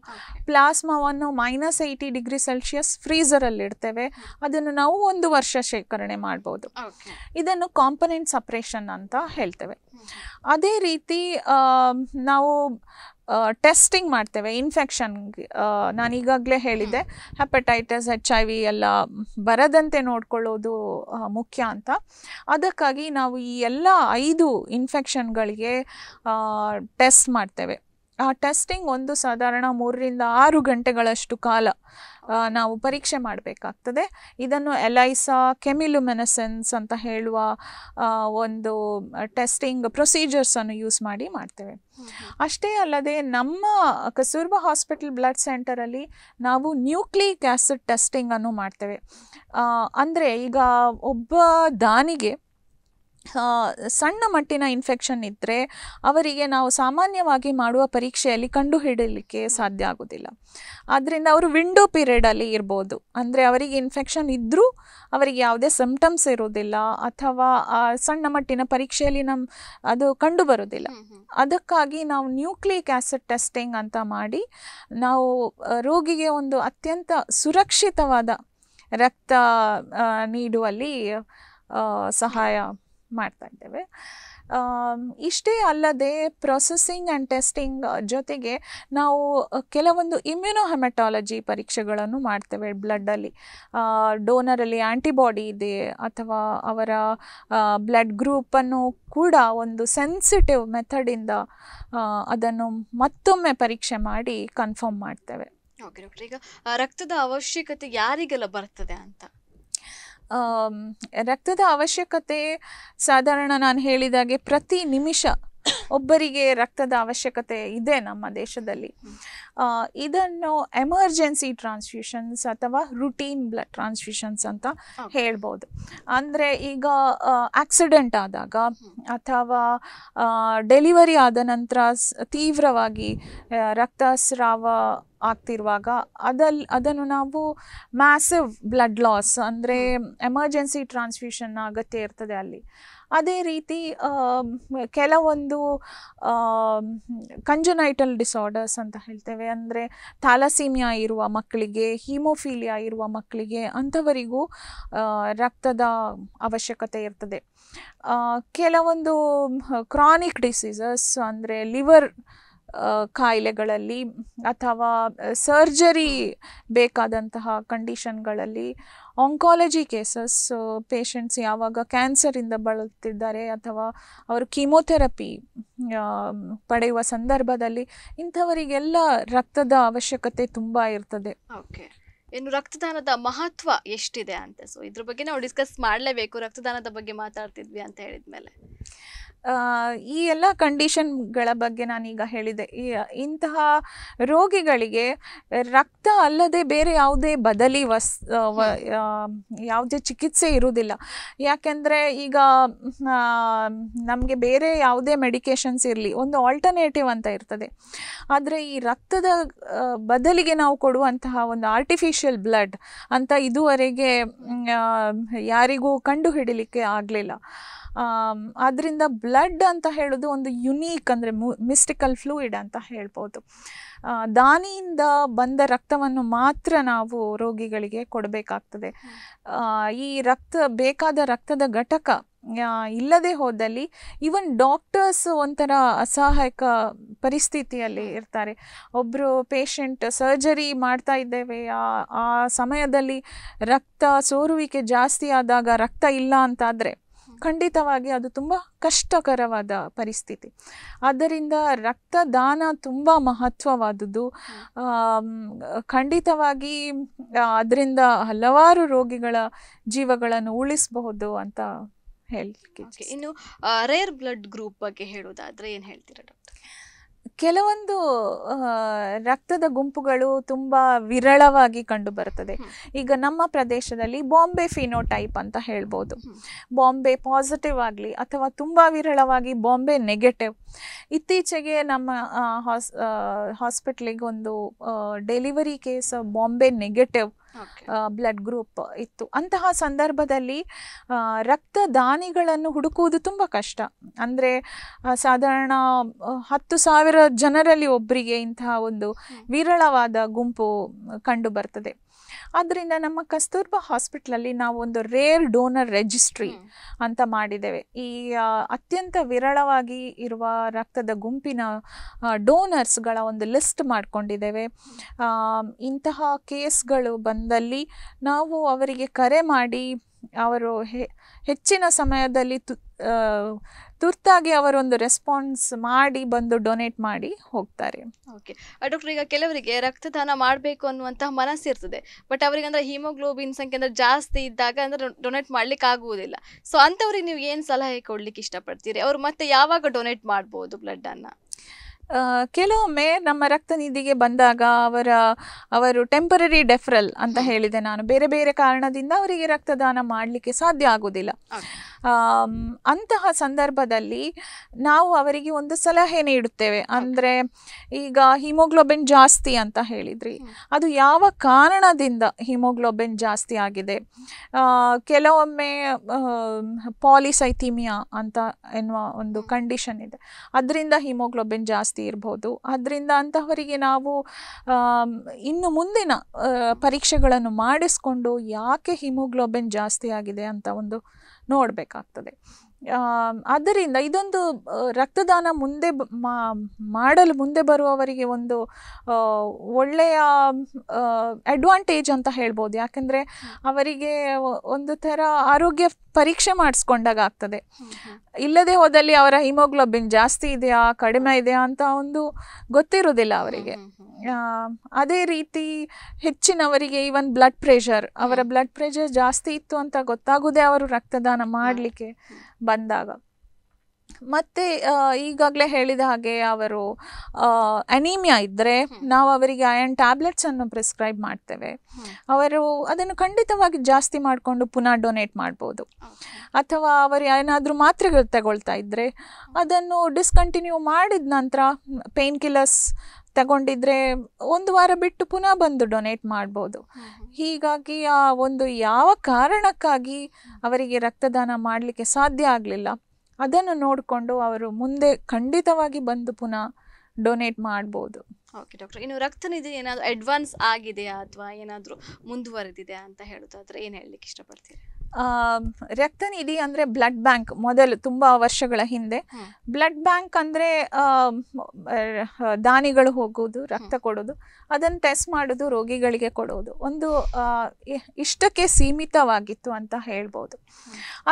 ಪ್ಲಾಸ್ಮಾವನ್ನು ಮೈನಸ್ ಏಯ್ಟಿ ಡಿಗ್ರಿ ಸೆಲ್ಶಿಯಸ್ ಫ್ರೀಸರಲ್ಲಿ ಇಡ್ತೇವೆ ಅದನ್ನು ನಾವು ಒಂದು ವರ್ಷ ಶೇಖರಣೆ ಮಾಡ್ಬೋದು ಇದನ್ನು ಕಾಂಪನೆಂಟ್ ಸಪ್ರೇಷನ್ ಅಂತ ಹೇಳ್ತೇವೆ ಅದೇ ರೀತಿ ನಾವು ಟೆಸ್ಟಿಂಗ್ ಮಾಡ್ತೇವೆ ಇನ್ಫೆಕ್ಷನ್ ನಾನು ಈಗಾಗಲೇ ಹೇಳಿದ್ದೆ ಹೆಪಟೈಟಿಸ್ ಎಚ್ ಐ ವಿ ಎಲ್ಲ ಬರದಂತೆ ನೋಡ್ಕೊಳ್ಳೋದು ಮುಖ್ಯ ಅಂತ ಅದಕ್ಕಾಗಿ ನಾವು ಈ ಎಲ್ಲ ಐದು ಇನ್ಫೆಕ್ಷನ್ಗಳಿಗೆ ಟೆಸ್ಟ್ ಮಾಡ್ತೇವೆ ಆ ಟೆಸ್ಟಿಂಗ್ ಒಂದು ಸಾಧಾರಣ ಮೂರರಿಂದ ಆರು ಗಂಟೆಗಳಷ್ಟು ಕಾಲ ನಾವು ಪರೀಕ್ಷೆ ಮಾಡಬೇಕಾಗ್ತದೆ ಇದನ್ನು ಎಲೈಸಾ ಕೆಮಿಲುಮೆನಸೆನ್ಸ್ ಅಂತ ಹೇಳುವ ಒಂದು ಟೆಸ್ಟಿಂಗ್ ಪ್ರೊಸೀಜರ್ಸನ್ನು ಯೂಸ್ ಮಾಡಿ ಮಾಡ್ತೇವೆ ಅಷ್ಟೇ ಅಲ್ಲದೆ ನಮ್ಮ ಕಸೂರ್ಬ ಹಾಸ್ಪಿಟಲ್ ಬ್ಲಡ್ ಸೆಂಟರಲ್ಲಿ ನಾವು ನ್ಯೂಕ್ಲಿಕ್ ಆ್ಯಸಿಡ್ ಟೆಸ್ಟಿಂಗನ್ನು ಮಾಡ್ತೇವೆ ಅಂದರೆ ಈಗ ಒಬ್ಬ ದಾನಿಗೆ ಸಣ್ಣ ಮಟ್ಟಿನ ಇನ್ಫೆಕ್ಷನ್ ಇದ್ದರೆ ಅವರಿಗೆ ನಾವು ಸಾಮಾನ್ಯವಾಗಿ ಮಾಡುವ ಪರೀಕ್ಷೆಯಲ್ಲಿ ಕಂಡುಹಿಡಲಿಕ್ಕೆ ಸಾಧ್ಯ ಆಗೋದಿಲ್ಲ ಆದ್ದರಿಂದ ಅವರು ವಿಂಡೋ ಪೀರಿಯಡಲ್ಲಿ ಇರ್ಬೋದು ಅಂದರೆ ಅವರಿಗೆ ಇನ್ಫೆಕ್ಷನ್ ಇದ್ದರೂ ಅವರಿಗೆ ಯಾವುದೇ ಸಿಂಪ್ಟಮ್ಸ್ ಇರೋದಿಲ್ಲ ಅಥವಾ ಸಣ್ಣ ಮಟ್ಟಿನ ಪರೀಕ್ಷೆಯಲ್ಲಿ ನಮ್ಮ ಅದು ಕಂಡು ಬರೋದಿಲ್ಲ ಅದಕ್ಕಾಗಿ ನಾವು ನ್ಯೂಕ್ಲಿಯಿಕ್ ಆ್ಯಸಿಡ್ ಟೆಸ್ಟಿಂಗ್ ಅಂತ ಮಾಡಿ ನಾವು ರೋಗಿಗೆ ಒಂದು ಅತ್ಯಂತ ಸುರಕ್ಷಿತವಾದ ರಕ್ತ ನೀಡುವಲ್ಲಿ ಸಹಾಯ ಮಾಡ್ತಾ ಇದ್ದೇವೆ ಇಷ್ಟೇ ಅಲ್ಲದೆ ಪ್ರೊಸೆಸಿಂಗ್ ಆ್ಯಂಡ್ ಟೆಸ್ಟಿಂಗ್ ಜೊತೆಗೆ ನಾವು ಕೆಲವೊಂದು ಇಮ್ಯುನೋಹೆಮಟಾಲಜಿ ಪರೀಕ್ಷೆಗಳನ್ನು ಮಾಡ್ತೇವೆ ಬ್ಲಡ್ಡಲ್ಲಿ ಡೋನರಲ್ಲಿ ಆ್ಯಂಟಿಬಾಡಿ ಇದೆ ಅಥವಾ ಅವರ ಬ್ಲಡ್ ಗ್ರೂಪನ್ನು ಕೂಡ ಒಂದು ಸೆನ್ಸಿಟಿವ್ ಮೆಥಡಿಂದ ಅದನ್ನು ಮತ್ತೊಮ್ಮೆ ಪರೀಕ್ಷೆ ಮಾಡಿ ಕನ್ಫರ್ಮ್ ಮಾಡ್ತೇವೆ ಓಕೆ ಡಾಕ್ಟರ್ ಈಗ ರಕ್ತದ ಅವಶ್ಯಕತೆ ಯಾರಿಗೆಲ್ಲ ಬರ್ತದೆ ಅಂತ ರಕ್ತದ ಅವಶ್ಯಕತೆ ಸಾಧಾರಣ ನಾನು ಹೇಳಿದಾಗೆ ಪ್ರತಿ ನಿಮಿಷ ಒಬ್ಬರಿಗೆ ರಕ್ತದ ಅವಶ್ಯಕತೆ ಇದೆ ನಮ್ಮ ದೇಶದಲ್ಲಿ ಇದನ್ನು ಎಮರ್ಜೆನ್ಸಿ ಟ್ರಾನ್ಸ್ಫ್ಯೂಷನ್ಸ್ ಅಥವಾ ರುಟೀನ್ ಬ್ಲಡ್ ಟ್ರಾನ್ಸ್ಫ್ಯೂಷನ್ಸ್ ಅಂತ ಹೇಳ್ಬೋದು ಅಂದರೆ ಈಗ ಆಕ್ಸಿಡೆಂಟ್ ಆದಾಗ ಅಥವಾ ಡೆಲಿವರಿ ಆದ ನಂತರ ತೀವ್ರವಾಗಿ ರಕ್ತಸ್ರಾವ ಆಗ್ತಿರುವಾಗ ಅದಲ್ ಅದನ್ನು ನಾವು ಮ್ಯಾಸಿವ್ ಬ್ಲಡ್ ಲಾಸ್ ಅಂದರೆ ಎಮರ್ಜೆನ್ಸಿ ಟ್ರಾನ್ಸ್ಫ್ಯೂಷನ್ ಅಗತ್ಯ ಇರ್ತದೆ ಅಲ್ಲಿ ಅದೇ ರೀತಿ ಕೆಲವೊಂದು ಕಂಜುನೈಟಲ್ ಡಿಸಾರ್ಡರ್ಸ್ ಅಂತ ಹೇಳ್ತೇವೆ ಅಂದರೆ ಥಾಲಸೀಮಿಯಾ ಇರುವ ಮಕ್ಕಳಿಗೆ ಹೀಮೋಫೀಲಿಯಾ ಇರುವ ಮಕ್ಕಳಿಗೆ ಅಂಥವರಿಗೂ ರಕ್ತದ ಅವಶ್ಯಕತೆ ಇರ್ತದೆ ಕೆಲವೊಂದು ಕ್ರಾನಿಕ್ ಡಿಸೀಸಸ್ ಅಂದರೆ ಲಿವರ್ ಕಾಯಿಲೆಗಳಲ್ಲಿ ಅಥವಾ ಸರ್ಜರಿ ಬೇಕಾದಂತಹ ಕಂಡೀಷನ್ಗಳಲ್ಲಿ ಆಂಕಾಲಜಿ ಕೇಸಸ್ ಪೇಷಂಟ್ಸ್ ಯಾವಾಗ ಕ್ಯಾನ್ಸರಿಂದ ಬಳಲುತ್ತಿದ್ದಾರೆ ಅಥವಾ ಅವರು ಕೀಮೋಥೆರಪಿ ಪಡೆಯುವ ಸಂದರ್ಭದಲ್ಲಿ ಇಂಥವರಿಗೆಲ್ಲ ರಕ್ತದ ಅವಶ್ಯಕತೆ ತುಂಬ ಇರ್ತದೆ ಓಕೆ ಇನ್ನು ರಕ್ತದಾನದ ಮಹತ್ವ ಎಷ್ಟಿದೆ ಅಂತ ಸೊ ಇದ್ರ ಬಗ್ಗೆ ನಾವು ಡಿಸ್ಕಸ್ ಮಾಡಲೇಬೇಕು ರಕ್ತದಾನದ ಬಗ್ಗೆ ಮಾತಾಡ್ತಿದ್ವಿ ಅಂತ ಹೇಳಿದ್ಮೇಲೆ ಈ ಎಲ್ಲ ಕಂಡೀಷನ್ಗಳ ಬಗ್ಗೆ ನಾನೀಗ ಹೇಳಿದೆ ಇಂತಹ ರೋಗಿಗಳಿಗೆ ರಕ್ತ ಅಲ್ಲದೆ ಬೇರೆ ಯಾವುದೇ ಬದಲಿ ವಸ್ ಯಾವುದೇ ಚಿಕಿತ್ಸೆ ಇರುವುದಿಲ್ಲ ಯಾಕೆಂದರೆ ಈಗ ನಮಗೆ ಬೇರೆ ಯಾವುದೇ ಮೆಡಿಕೇಶನ್ಸ್ ಇರಲಿ ಒಂದು ಆಲ್ಟರ್ನೇಟಿವ್ ಅಂತ ಇರ್ತದೆ ಆದರೆ ಈ ರಕ್ತದ ಬದಲಿಗೆ ನಾವು ಕೊಡುವಂತಹ ಒಂದು ಆರ್ಟಿಫಿಷಿಯಲ್ ಬ್ಲಡ್ ಅಂತ ಇದುವರೆಗೆ ಯಾರಿಗೂ ಕಂಡುಹಿಡಲಿಕ್ಕೆ ಆಗಲಿಲ್ಲ ಅದರಿಂದ ಬ್ಲಡ್ ಅಂತ ಹೇಳೋದು ಒಂದು ಯುನೀಕ್ ಅಂದರೆ ಮಿಸ್ಟಿಕಲ್ ಫ್ಲೂಯಿಡ್ ಅಂತ ಹೇಳ್ಬೋದು ದಾನಿಯಿಂದ ಬಂದ ರಕ್ತವನ್ನು ಮಾತ್ರ ನಾವು ರೋಗಿಗಳಿಗೆ ಕೊಡಬೇಕಾಗ್ತದೆ ಈ ರಕ್ತ ಬೇಕಾದ ರಕ್ತದ ಘಟಕ ಇಲ್ಲದೆ ಹೋದಲ್ಲಿ ಈವನ್ ಡಾಕ್ಟರ್ಸ್ ಒಂಥರ ಅಸಹಾಯಕ ಪರಿಸ್ಥಿತಿಯಲ್ಲಿ ಇರ್ತಾರೆ ಒಬ್ಬರು ಪೇಷಂಟ್ ಸರ್ಜರಿ ಮಾಡ್ತಾ ಇದ್ದೇವೆ ಆ ಸಮಯದಲ್ಲಿ ರಕ್ತ ಸೋರುವಿಕೆ ಜಾಸ್ತಿ ಆದಾಗ ರಕ್ತ ಇಲ್ಲ ಅಂತಾದರೆ ಖಂಡಿತವಾಗಿ ಅದು ತುಂಬ ಕಷ್ಟಕರವಾದ ಪರಿಸ್ಥಿತಿ ಆದ್ದರಿಂದ ರಕ್ತದಾನ ತುಂಬ ಮಹತ್ವವಾದುದು ಖಂಡಿತವಾಗಿ ಅದರಿಂದ ಹಲವಾರು ರೋಗಿಗಳ ಜೀವಗಳನ್ನು ಉಳಿಸಬಹುದು ಅಂತ ಹೇಳಿ ಇನ್ನು ರೇರ್ ಬ್ಲಡ್ ಗ್ರೂಪ್ ಬಗ್ಗೆ ಹೇಳುವುದಾದರೆ ಏನು ಹೇಳ್ತೀರಾ ಕೆಲವೊಂದು ರಕ್ತದ ಗುಂಪುಗಳು ತುಂಬ ವಿರಳವಾಗಿ ಕಂಡುಬರುತ್ತದೆ ಈಗ ನಮ್ಮ ಪ್ರದೇಶದಲ್ಲಿ ಬಾಂಬೆ ಫಿನೋಟೈಪ್ ಅಂತ ಹೇಳ್ಬೋದು ಬಾಂಬೆ ಪಾಸಿಟಿವ್ ಆಗಲಿ ಅಥವಾ ತುಂಬ ವಿರಳವಾಗಿ ಬಾಂಬೆ ನೆಗೆಟಿವ್ ಇತ್ತೀಚೆಗೆ ನಮ್ಮ ಹಾಸ್ ಒಂದು delivery case Bombay negative blood group ಇತ್ತು ಅಂತಹ ಸಂದರ್ಭದಲ್ಲಿ ರಕ್ತದಾನಿಗಳನ್ನು ಹುಡುಕುವುದು ತುಂಬ ಕಷ್ಟ ಅಂದರೆ ಸಾಧಾರಣ ಹತ್ತು ಸಾವಿರ ಜನರಲ್ಲಿ ಒಬ್ಬರಿಗೆ ಇಂತಹ ಒಂದು ವಿರಳವಾದ ಗುಂಪು ಕಂಡು ಬರ್ತದೆ ಆದ್ದರಿಂದ ನಮ್ಮ ಕಸ್ತೂರ್ಬಾ ಹಾಸ್ಪಿಟ್ಲಲ್ಲಿ ನಾವು ಒಂದು ರೇರ್ ಡೋನರ್ ರೆಜಿಸ್ಟ್ರಿ ಅಂತ ಮಾಡಿದ್ದೇವೆ ಈ ಅತ್ಯಂತ ವಿರಳವಾಗಿ ಇರುವ ರಕ್ತದ ಗುಂಪಿನ ಡೋನರ್ಸ್ಗಳ ಒಂದು ಲಿಸ್ಟ್ ಮಾಡಿಕೊಂಡಿದ್ದೇವೆ ಇಂತಹ ಕೇಸ್ಗಳು ಬಂದಲ್ಲಿ ನಾವು ಅವರಿಗೆ ಕರೆ ಮಾಡಿ ಅವರು ಹೆಚ್ಚಿನ ಸಮಯದಲ್ಲಿ ತುರ್ತಾಗಿ ಅವರೊಂದು ರೆಸ್ಪಾನ್ಸ್ ಮಾಡಿ ಬಂದು ಡೊನೇಟ್ ಮಾಡಿ ಹೋಗ್ತಾರೆ ಓಕೆ ಡಾಕ್ಟರ್ ಈಗ ಕೆಲವರಿಗೆ ರಕ್ತದಾನ ಮಾಡಬೇಕು ಅನ್ನುವಂತಹ ಮನಸ್ಸಿರ್ತದೆ ಬಟ್ ಅವರಿಗೆ ಅಂದ್ರೆ ಹಿಮೋಗ್ಲೋಬಿನ್ ಸಂಖ್ಯೆ ಅಂದರೆ ಜಾಸ್ತಿ ಇದ್ದಾಗ ಅಂದರೆ ಡೊನೇಟ್ ಮಾಡ್ಲಿಕ್ಕೆ ಆಗುವುದಿಲ್ಲ ಸೊ ಅಂಥವ್ರಿಗೆ ನೀವು ಏನು ಸಲಹೆ ಕೊಡ್ಲಿಕ್ಕೆ ಇಷ್ಟಪಡ್ತೀರಿ ಅವ್ರು ಮತ್ತೆ ಯಾವಾಗ ಡೊನೇಟ್ ಮಾಡ್ಬೋದು ಬ್ಲಡ್ಡನ್ನು ಕೆಲವೊಮ್ಮೆ ನಮ್ಮ ರಕ್ತ ನಿಧಿಗೆ ಬಂದಾಗ ಅವರ ಅವರು ಟೆಂಪರರಿ ಡೆಫ್ರಲ್ ಅಂತ ಹೇಳಿದೆ ನಾನು ಬೇರೆ ಬೇರೆ ಕಾರಣದಿಂದ ಅವರಿಗೆ ರಕ್ತದಾನ ಮಾಡಲಿಕ್ಕೆ ಸಾಧ್ಯ ಆಗುವುದಿಲ್ಲ ಅಂತಹ ಸಂದರ್ಭದಲ್ಲಿ ನಾವು ಅವರಿಗೆ ಒಂದು ಸಲಹೆ ನೀಡುತ್ತೇವೆ ಅಂದರೆ ಈಗ ಹಿಮೋಗ್ಲೋಬಿನ್ ಜಾಸ್ತಿ ಅಂತ ಹೇಳಿದ್ರಿ ಅದು ಯಾವ ಕಾರಣದಿಂದ ಹಿಮೋಗ್ಲೋಬಿನ್ ಜಾಸ್ತಿ ಆಗಿದೆ ಕೆಲವೊಮ್ಮೆ ಪಾಲಿಸೈಥಿಮಿಯಾ ಅಂತ ಎನ್ನುವ ಒಂದು ಕಂಡೀಷನ್ ಇದೆ ಅದರಿಂದ ಹಿಮೋಗ್ಲೋಬಿನ್ ಜಾಸ್ತಿ ಇರ್ಬೋದು ಅದರಿಂದ ಅಂತಹವರಿಗೆ ನಾವು ಇನ್ನು ಮುಂದಿನ ಪರೀಕ್ಷೆಗಳನ್ನು ಮಾಡಿಸ್ಕೊಂಡು ಯಾಕೆ ಹಿಮೋಗ್ಲೋಬಿನ್ ಜಾಸ್ತಿ ಆಗಿದೆ ಅಂತ ಒಂದು ನೋಡಬೇಕಾಗ್ತದೆ ಆದ್ದರಿಂದ ಇದೊಂದು ರಕ್ತದಾನ ಮುಂದೆ ಮಾಡಲು ಮುಂದೆ ಬರುವವರಿಗೆ ಒಂದು ಒಳ್ಳೆಯ ಅಡ್ವಾಂಟೇಜ್ ಅಂತ ಹೇಳ್ಬೋದು ಯಾಕಂದರೆ ಅವರಿಗೆ ಒಂದು ಥರ ಆರೋಗ್ಯ ಪರೀಕ್ಷೆ ಮಾಡಿಸ್ಕೊಂಡಾಗ ಆಗ್ತದೆ ಇಲ್ಲದೆ ಹೋದಲ್ಲಿ ಅವರ ಹಿಮೋಗ್ಲೋಬಿನ್ ಜಾಸ್ತಿ ಇದೆಯಾ ಕಡಿಮೆ ಇದೆಯಾ ಅಂತ ಒಂದು ಗೊತ್ತಿರೋದಿಲ್ಲ ಅವರಿಗೆ ಅದೇ ರೀತಿ ಹೆಚ್ಚಿನವರಿಗೆ ಈವನ್ ಬ್ಲಡ್ ಪ್ರೆಷರ್ ಅವರ ಬ್ಲಡ್ ಪ್ರೆಷರ್ ಜಾಸ್ತಿ ಇತ್ತು ಅಂತ ಗೊತ್ತಾಗೋದೇ ಅವರು ರಕ್ತದಾನ ಮಾಡಲಿಕ್ಕೆ ಬಂದಾಗ ಮತ್ತು ಈಗಾಗಲೇ ಹೇಳಿದ ಹಾಗೆ ಅವರು ಅನೀಮಿಯಾ ಇದ್ದರೆ ನಾವು ಅವರಿಗೆ ಅಯನ್ ಟ್ಯಾಬ್ಲೆಟ್ಸನ್ನು ಪ್ರಿಸ್ಕ್ರೈಬ್ ಮಾಡ್ತೇವೆ ಅವರು ಅದನ್ನು ಖಂಡಿತವಾಗಿ ಜಾಸ್ತಿ ಮಾಡಿಕೊಂಡು ಪುನಃ ಡೊನೇಟ್ ಮಾಡ್ಬೋದು ಅಥವಾ ಅವರು ಏನಾದರೂ ಮಾತ್ರೆಗಳು ತಗೊಳ್ತಾ ಇದ್ದರೆ ಅದನ್ನು ಡಿಸ್ಕಂಟಿನ್ಯೂ ಮಾಡಿದ ನಂತರ ಪೇನ್ ಕಿಲ್ಲರ್ಸ್ ತಗೊಂಡಿದ್ರೆ ಒಂದು ವಾರ ಬಿಟ್ಟು ಪುನಃ ಬಂದು ಡೊನೇಟ್ ಮಾಡ್ಬೋದು ಹೀಗಾಗಿ ಆ ಒಂದು ಯಾವ ಕಾರಣಕ್ಕಾಗಿ ಅವರಿಗೆ ರಕ್ತದಾನ ಮಾಡಲಿಕ್ಕೆ ಸಾಧ್ಯ ಆಗಲಿಲ್ಲ ಅದನ್ನು ನೋಡಿಕೊಂಡು ಅವರು ಮುಂದೆ ಖಂಡಿತವಾಗಿ ಬಂದು ಪುನಃ ಡೊನೇಟ್ ಮಾಡ್ಬೋದು ಓಕೆ ಡಾಕ್ಟರ್ ಇನ್ನು ರಕ್ತ ಏನಾದರೂ ಅಡ್ವಾನ್ಸ್ ಆಗಿದೆಯಾ ಅಥವಾ ಏನಾದರೂ ಮುಂದುವರೆದಿದೆ ಅಂತ ಹೇಳೋದಾದರೆ ಏನು ಹೇಳಲಿಕ್ಕೆ ಇಷ್ಟಪಡ್ತೀರಿ ನಿಧಿ ಅಂದರೆ ಬ್ಲಡ್ ಬ್ಯಾಂಕ್ ಮೊದಲು ತುಂಬ ವರ್ಷಗಳ ಹಿಂದೆ ಬ್ಲಡ್ ಬ್ಯಾಂಕ್ ಅಂದರೆ ದಾನಿಗಳು ಹೋಗೋದು ರಕ್ತ ಕೊಡೋದು ಅದನ್ನು ಟೆಸ್ಟ್ ಮಾಡೋದು ರೋಗಿಗಳಿಗೆ ಕೊಡೋದು ಒಂದು ಇಷ್ಟಕ್ಕೆ ಸೀಮಿತವಾಗಿತ್ತು ಅಂತ ಹೇಳ್ಬೋದು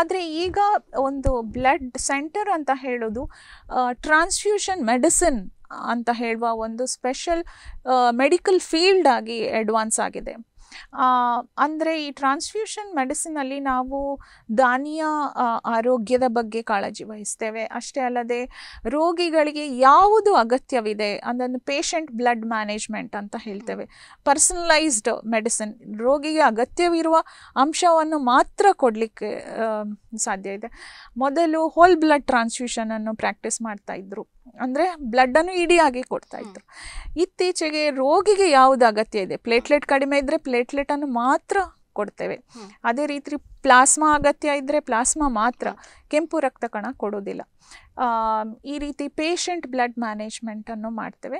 ಆದರೆ ಈಗ ಒಂದು ಬ್ಲಡ್ ಸೆಂಟರ್ ಅಂತ ಹೇಳೋದು ಟ್ರಾನ್ಸ್ಫ್ಯೂಷನ್ ಮೆಡಿಸಿನ್ ಅಂತ ಹೇಳುವ ಒಂದು ಸ್ಪೆಷಲ್ ಮೆಡಿಕಲ್ ಫೀಲ್ಡ್ ಆಗಿ ಅಡ್ವಾನ್ಸ್ ಆಗಿದೆ ಅಂದರೆ ಈ ಟ್ರಾನ್ಸ್ಫ್ಯೂಷನ್ ಮೆಡಿಸಿನಲ್ಲಿ ನಾವು ದಾನಿಯ ಆರೋಗ್ಯದ ಬಗ್ಗೆ ಕಾಳಜಿ ವಹಿಸ್ತೇವೆ ಅಷ್ಟೇ ಅಲ್ಲದೆ ರೋಗಿಗಳಿಗೆ ಯಾವುದು ಅಗತ್ಯವಿದೆ ಅದನ್ನು ಪೇಷಂಟ್ ಬ್ಲಡ್ ಮ್ಯಾನೇಜ್ಮೆಂಟ್ ಅಂತ ಹೇಳ್ತೇವೆ ಪರ್ಸನಲೈಸ್ಡ್ ಮೆಡಿಸಿನ್ ರೋಗಿಗೆ ಅಗತ್ಯವಿರುವ ಅಂಶವನ್ನು ಮಾತ್ರ ಕೊಡಲಿಕ್ಕೆ ಸಾಧ್ಯ ಇದೆ ಮೊದಲು ಹೋಲ್ ಬ್ಲಡ್ ಟ್ರಾನ್ಸ್ಫ್ಯೂಷನನ್ನು ಪ್ರಾಕ್ಟೀಸ್ ಮಾಡ್ತಾಯಿದ್ರು ಅಂದರೆ ಬ್ಲಡ್ಡನ್ನು ಇಡಿಯಾಗಿ ಕೊಡ್ತಾ ಇದ್ರು ಇತ್ತೀಚೆಗೆ ರೋಗಿಗೆ ಯಾವುದು ಅಗತ್ಯ ಇದೆ ಪ್ಲೇಟ್ಲೆಟ್ ಕಡಿಮೆ ಇದ್ದರೆ ಪ್ಲೇಟ್ಲೆಟನ್ನು ಮಾತ್ರ ಕೊಡ್ತೇವೆ ಅದೇ ರೀತಿ ಪ್ಲಾಸ್ಮಾ ಅಗತ್ಯ ಇದ್ದರೆ ಪ್ಲಾಸ್ಮಾ ಮಾತ್ರ ಕೆಂಪು ರಕ್ತ ಕಣ ಕೊಡೋದಿಲ್ಲ ಈ ರೀತಿ ಪೇಷಂಟ್ ಬ್ಲಡ್ ಮ್ಯಾನೇಜ್ಮೆಂಟನ್ನು ಮಾಡ್ತೇವೆ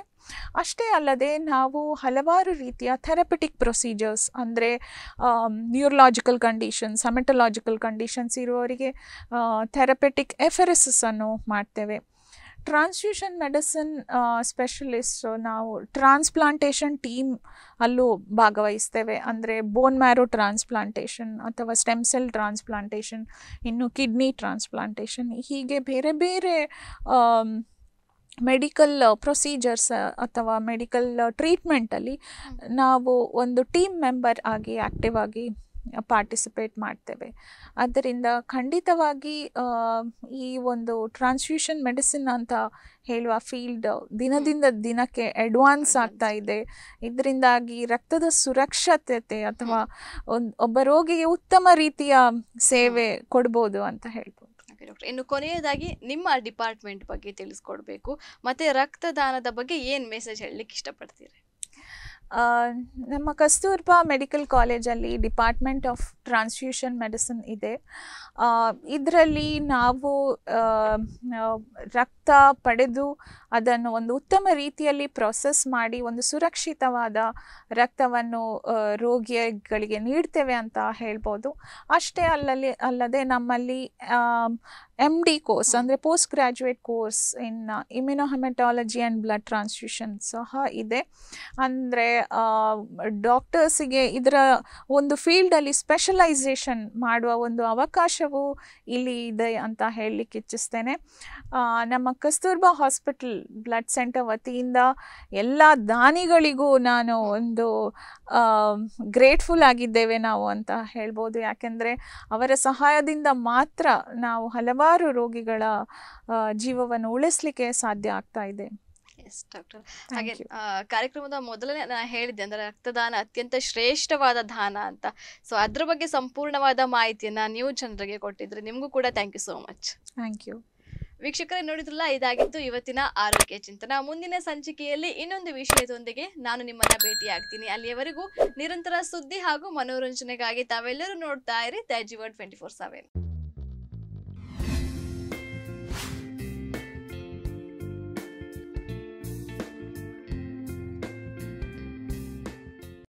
ಅಷ್ಟೇ ಅಲ್ಲದೆ ನಾವು ಹಲವಾರು ರೀತಿಯ ಥೆರಪಿಟಿಕ್ ಪ್ರೊಸೀಜರ್ಸ್ ಅಂದರೆ ನ್ಯೂರಲಾಜಿಕಲ್ ಕಂಡೀಷನ್ಸ್ ಸಮೆಟಲಾಜಿಕಲ್ ಕಂಡೀಷನ್ಸ್ ಇರುವವರಿಗೆ ಥೆರಪೆಟಿಕ್ ಎಫರೆಸಸ್ಸನ್ನು ಮಾಡ್ತೇವೆ ಟ್ರಾನ್ಸ್ಫ್ಯೂಷನ್ ಮೆಡಿಸಿನ್ ಸ್ಪೆಷಲಿಸ್ಟು ನಾವು ಟ್ರಾನ್ಸ್ಪ್ಲಾಂಟೇಷನ್ ಟೀಮ್ ಅಲ್ಲೂ ಭಾಗವಹಿಸ್ತೇವೆ ಅಂದರೆ ಬೋನ್ ಮ್ಯಾರೋ ಟ್ರಾನ್ಸ್ಪ್ಲಾಂಟೇಷನ್ ಅಥವಾ ಸ್ಟೆಮ್ ಸೆಲ್ ಟ್ರಾನ್ಸ್ಪ್ಲಾಂಟೇಷನ್ ಇನ್ನು ಕಿಡ್ನಿ ಟ್ರಾನ್ಸ್ಪ್ಲಾಂಟೇಷನ್ ಹೀಗೆ ಬೇರೆ ಬೇರೆ ಮೆಡಿಕಲ್ ಪ್ರೊಸೀಜರ್ಸ್ ಅಥವಾ ಮೆಡಿಕಲ್ ಟ್ರೀಟ್ಮೆಂಟಲ್ಲಿ ನಾವು ಒಂದು ಟೀಮ್ ಮೆಂಬರ್ ಆಗಿ ಆ್ಯಕ್ಟಿವ್ ಆಗಿ ಪಾರ್ಟಿಸಿಪೇಟ್ ಮಾಡ್ತೇವೆ ಆದ್ದರಿಂದ ಖಂಡಿತವಾಗಿ ಈ ಒಂದು ಟ್ರಾನ್ಸ್ಫ್ಯೂಷನ್ ಮೆಡಿಸಿನ್ ಅಂತ ಹೇಳುವ ಫೀಲ್ಡ್ ದಿನದಿಂದ ದಿನಕ್ಕೆ ಅಡ್ವಾನ್ಸ್ ಆಗ್ತಾ ಇದೆ ಇದರಿಂದಾಗಿ ರಕ್ತದ ಸುರಕ್ಷತೆ ಅಥವಾ ಒಬ್ಬ ರೋಗಿಗೆ ಉತ್ತಮ ರೀತಿಯ ಸೇವೆ ಕೊಡ್ಬೋದು ಅಂತ ಹೇಳ್ಬೋದು ಡಾಕ್ಟರ್ ಇನ್ನು ಕೊನೆಯದಾಗಿ ನಿಮ್ಮ ಡಿಪಾರ್ಟ್ಮೆಂಟ್ ಬಗ್ಗೆ ತಿಳಿಸ್ಕೊಡ್ಬೇಕು ಮತ್ತೆ ರಕ್ತದಾನದ ಬಗ್ಗೆ ಏನು ಮೆಸೇಜ್ ಹೇಳಲಿಕ್ಕೆ ಇಷ್ಟಪಡ್ತೀರಿ ನಮ್ಮ ಕಸ್ತೂರ್ಬಾ ಮೆಡಿಕಲ್ ಕಾಲೇಜಲ್ಲಿ ಡಿಪಾರ್ಟ್ಮೆಂಟ್ ಆಫ್ ಟ್ರಾನ್ಸ್ಫ್ಯೂಷನ್ ಮೆಡಿಸಿನ್ ಇದೆ ಇದರಲ್ಲಿ ನಾವು ರಕ್ತ ರಕ್ತ ಪಡೆದು ಅದನ್ನು ಒಂದು ಉತ್ತಮ ರೀತಿಯಲ್ಲಿ ಪ್ರೊಸೆಸ್ ಮಾಡಿ ಒಂದು ಸುರಕ್ಷಿತವಾದ ರಕ್ತವನ್ನು ರೋಗಿಗಳಿಗೆ ನೀಡ್ತೇವೆ ಅಂತ ಹೇಳ್ಬೋದು ಅಷ್ಟೇ ಅಲ್ಲಲ್ಲಿ ಅಲ್ಲದೆ ನಮ್ಮಲ್ಲಿ ಎಮ್ ಡಿ ಕೋರ್ಸ್ ಅಂದರೆ post graduate course in immunohaematology and blood transfusion ಸಹ ಇದೆ ಅಂದರೆ ಡಾಕ್ಟರ್ಸಿಗೆ ಇದರ ಒಂದು ಫೀಲ್ಡಲ್ಲಿ ಸ್ಪೆಷಲೈಸೇಷನ್ ಮಾಡುವ ಒಂದು ಅವಕಾಶವೂ ಇಲ್ಲಿ ಇದೆ ಅಂತ ಹೇಳಲಿಕ್ಕೆ ಇಚ್ಛಿಸ್ತೇನೆ ನಮ್ಮ ಕಸ್ತೂರ್ಬಾ ಹಾಸ್ಪಿಟಲ್ ಬ್ಲಡ್ ಸೆಂಟರ್ ವತಿಯಿಂದ ಎಲ್ಲ ದಾನಿಗಳಿಗೂ ನಾನು ಒಂದು ಗ್ರೇಟ್ಫುಲ್ ಆಗಿದ್ದೇವೆ ನಾವು ಅಂತ ಹೇಳ್ಬೋದು ಯಾಕೆಂದರೆ ಅವರ ಸಹಾಯದಿಂದ ಮಾತ್ರ ನಾವು ಹಲವಾರು ರೋಗಿಗಳ ಜೀವವನ್ನು ಉಳಿಸ್ಲಿಕ್ಕೆ ಸಾಧ್ಯ ಆಗ್ತಾ ಇದೆ ಎಸ್ ಡಾಕ್ಟರ್ ಹಾಗೆ ಕಾರ್ಯಕ್ರಮದ ಮೊದಲನೇ ನಾನು ಹೇಳಿದ್ದೆ ಅಂದರೆ ರಕ್ತದಾನ ಅತ್ಯಂತ ಶ್ರೇಷ್ಠವಾದ ದಾನ ಅಂತ ಸೊ ಅದ್ರ ಬಗ್ಗೆ ಸಂಪೂರ್ಣವಾದ ಮಾಹಿತಿಯನ್ನು ನೀವು ಜನರಿಗೆ ಕೊಟ್ಟಿದ್ರೆ ನಿಮಗೂ ಕೂಡ thank you so much thank you ವೀಕ್ಷಕರೇ ನೋಡಿದ್ರಲ್ಲ ಇದಾಗಿತ್ತು ಇವತ್ತಿನ ಆರೋಗ್ಯ ಚಿಂತನ ಮುಂದಿನ ಸಂಚಿಕೆಯಲ್ಲಿ ಇನ್ನೊಂದು ವಿಷಯದೊಂದಿಗೆ ನಾನು ನಿಮ್ಮನ್ನ ಭೇಟಿಯಾಗ್ತೀನಿ ಅಲ್ಲಿಯವರೆಗೂ ನಿರಂತರ ಸುದ್ದಿ ಹಾಗೂ ಮನೋರಂಜನೆಗಾಗಿ ತಾವೆಲ್ಲರೂ ನೋಡ್ತಾ ಇರಿ the Jeevan twenty four seven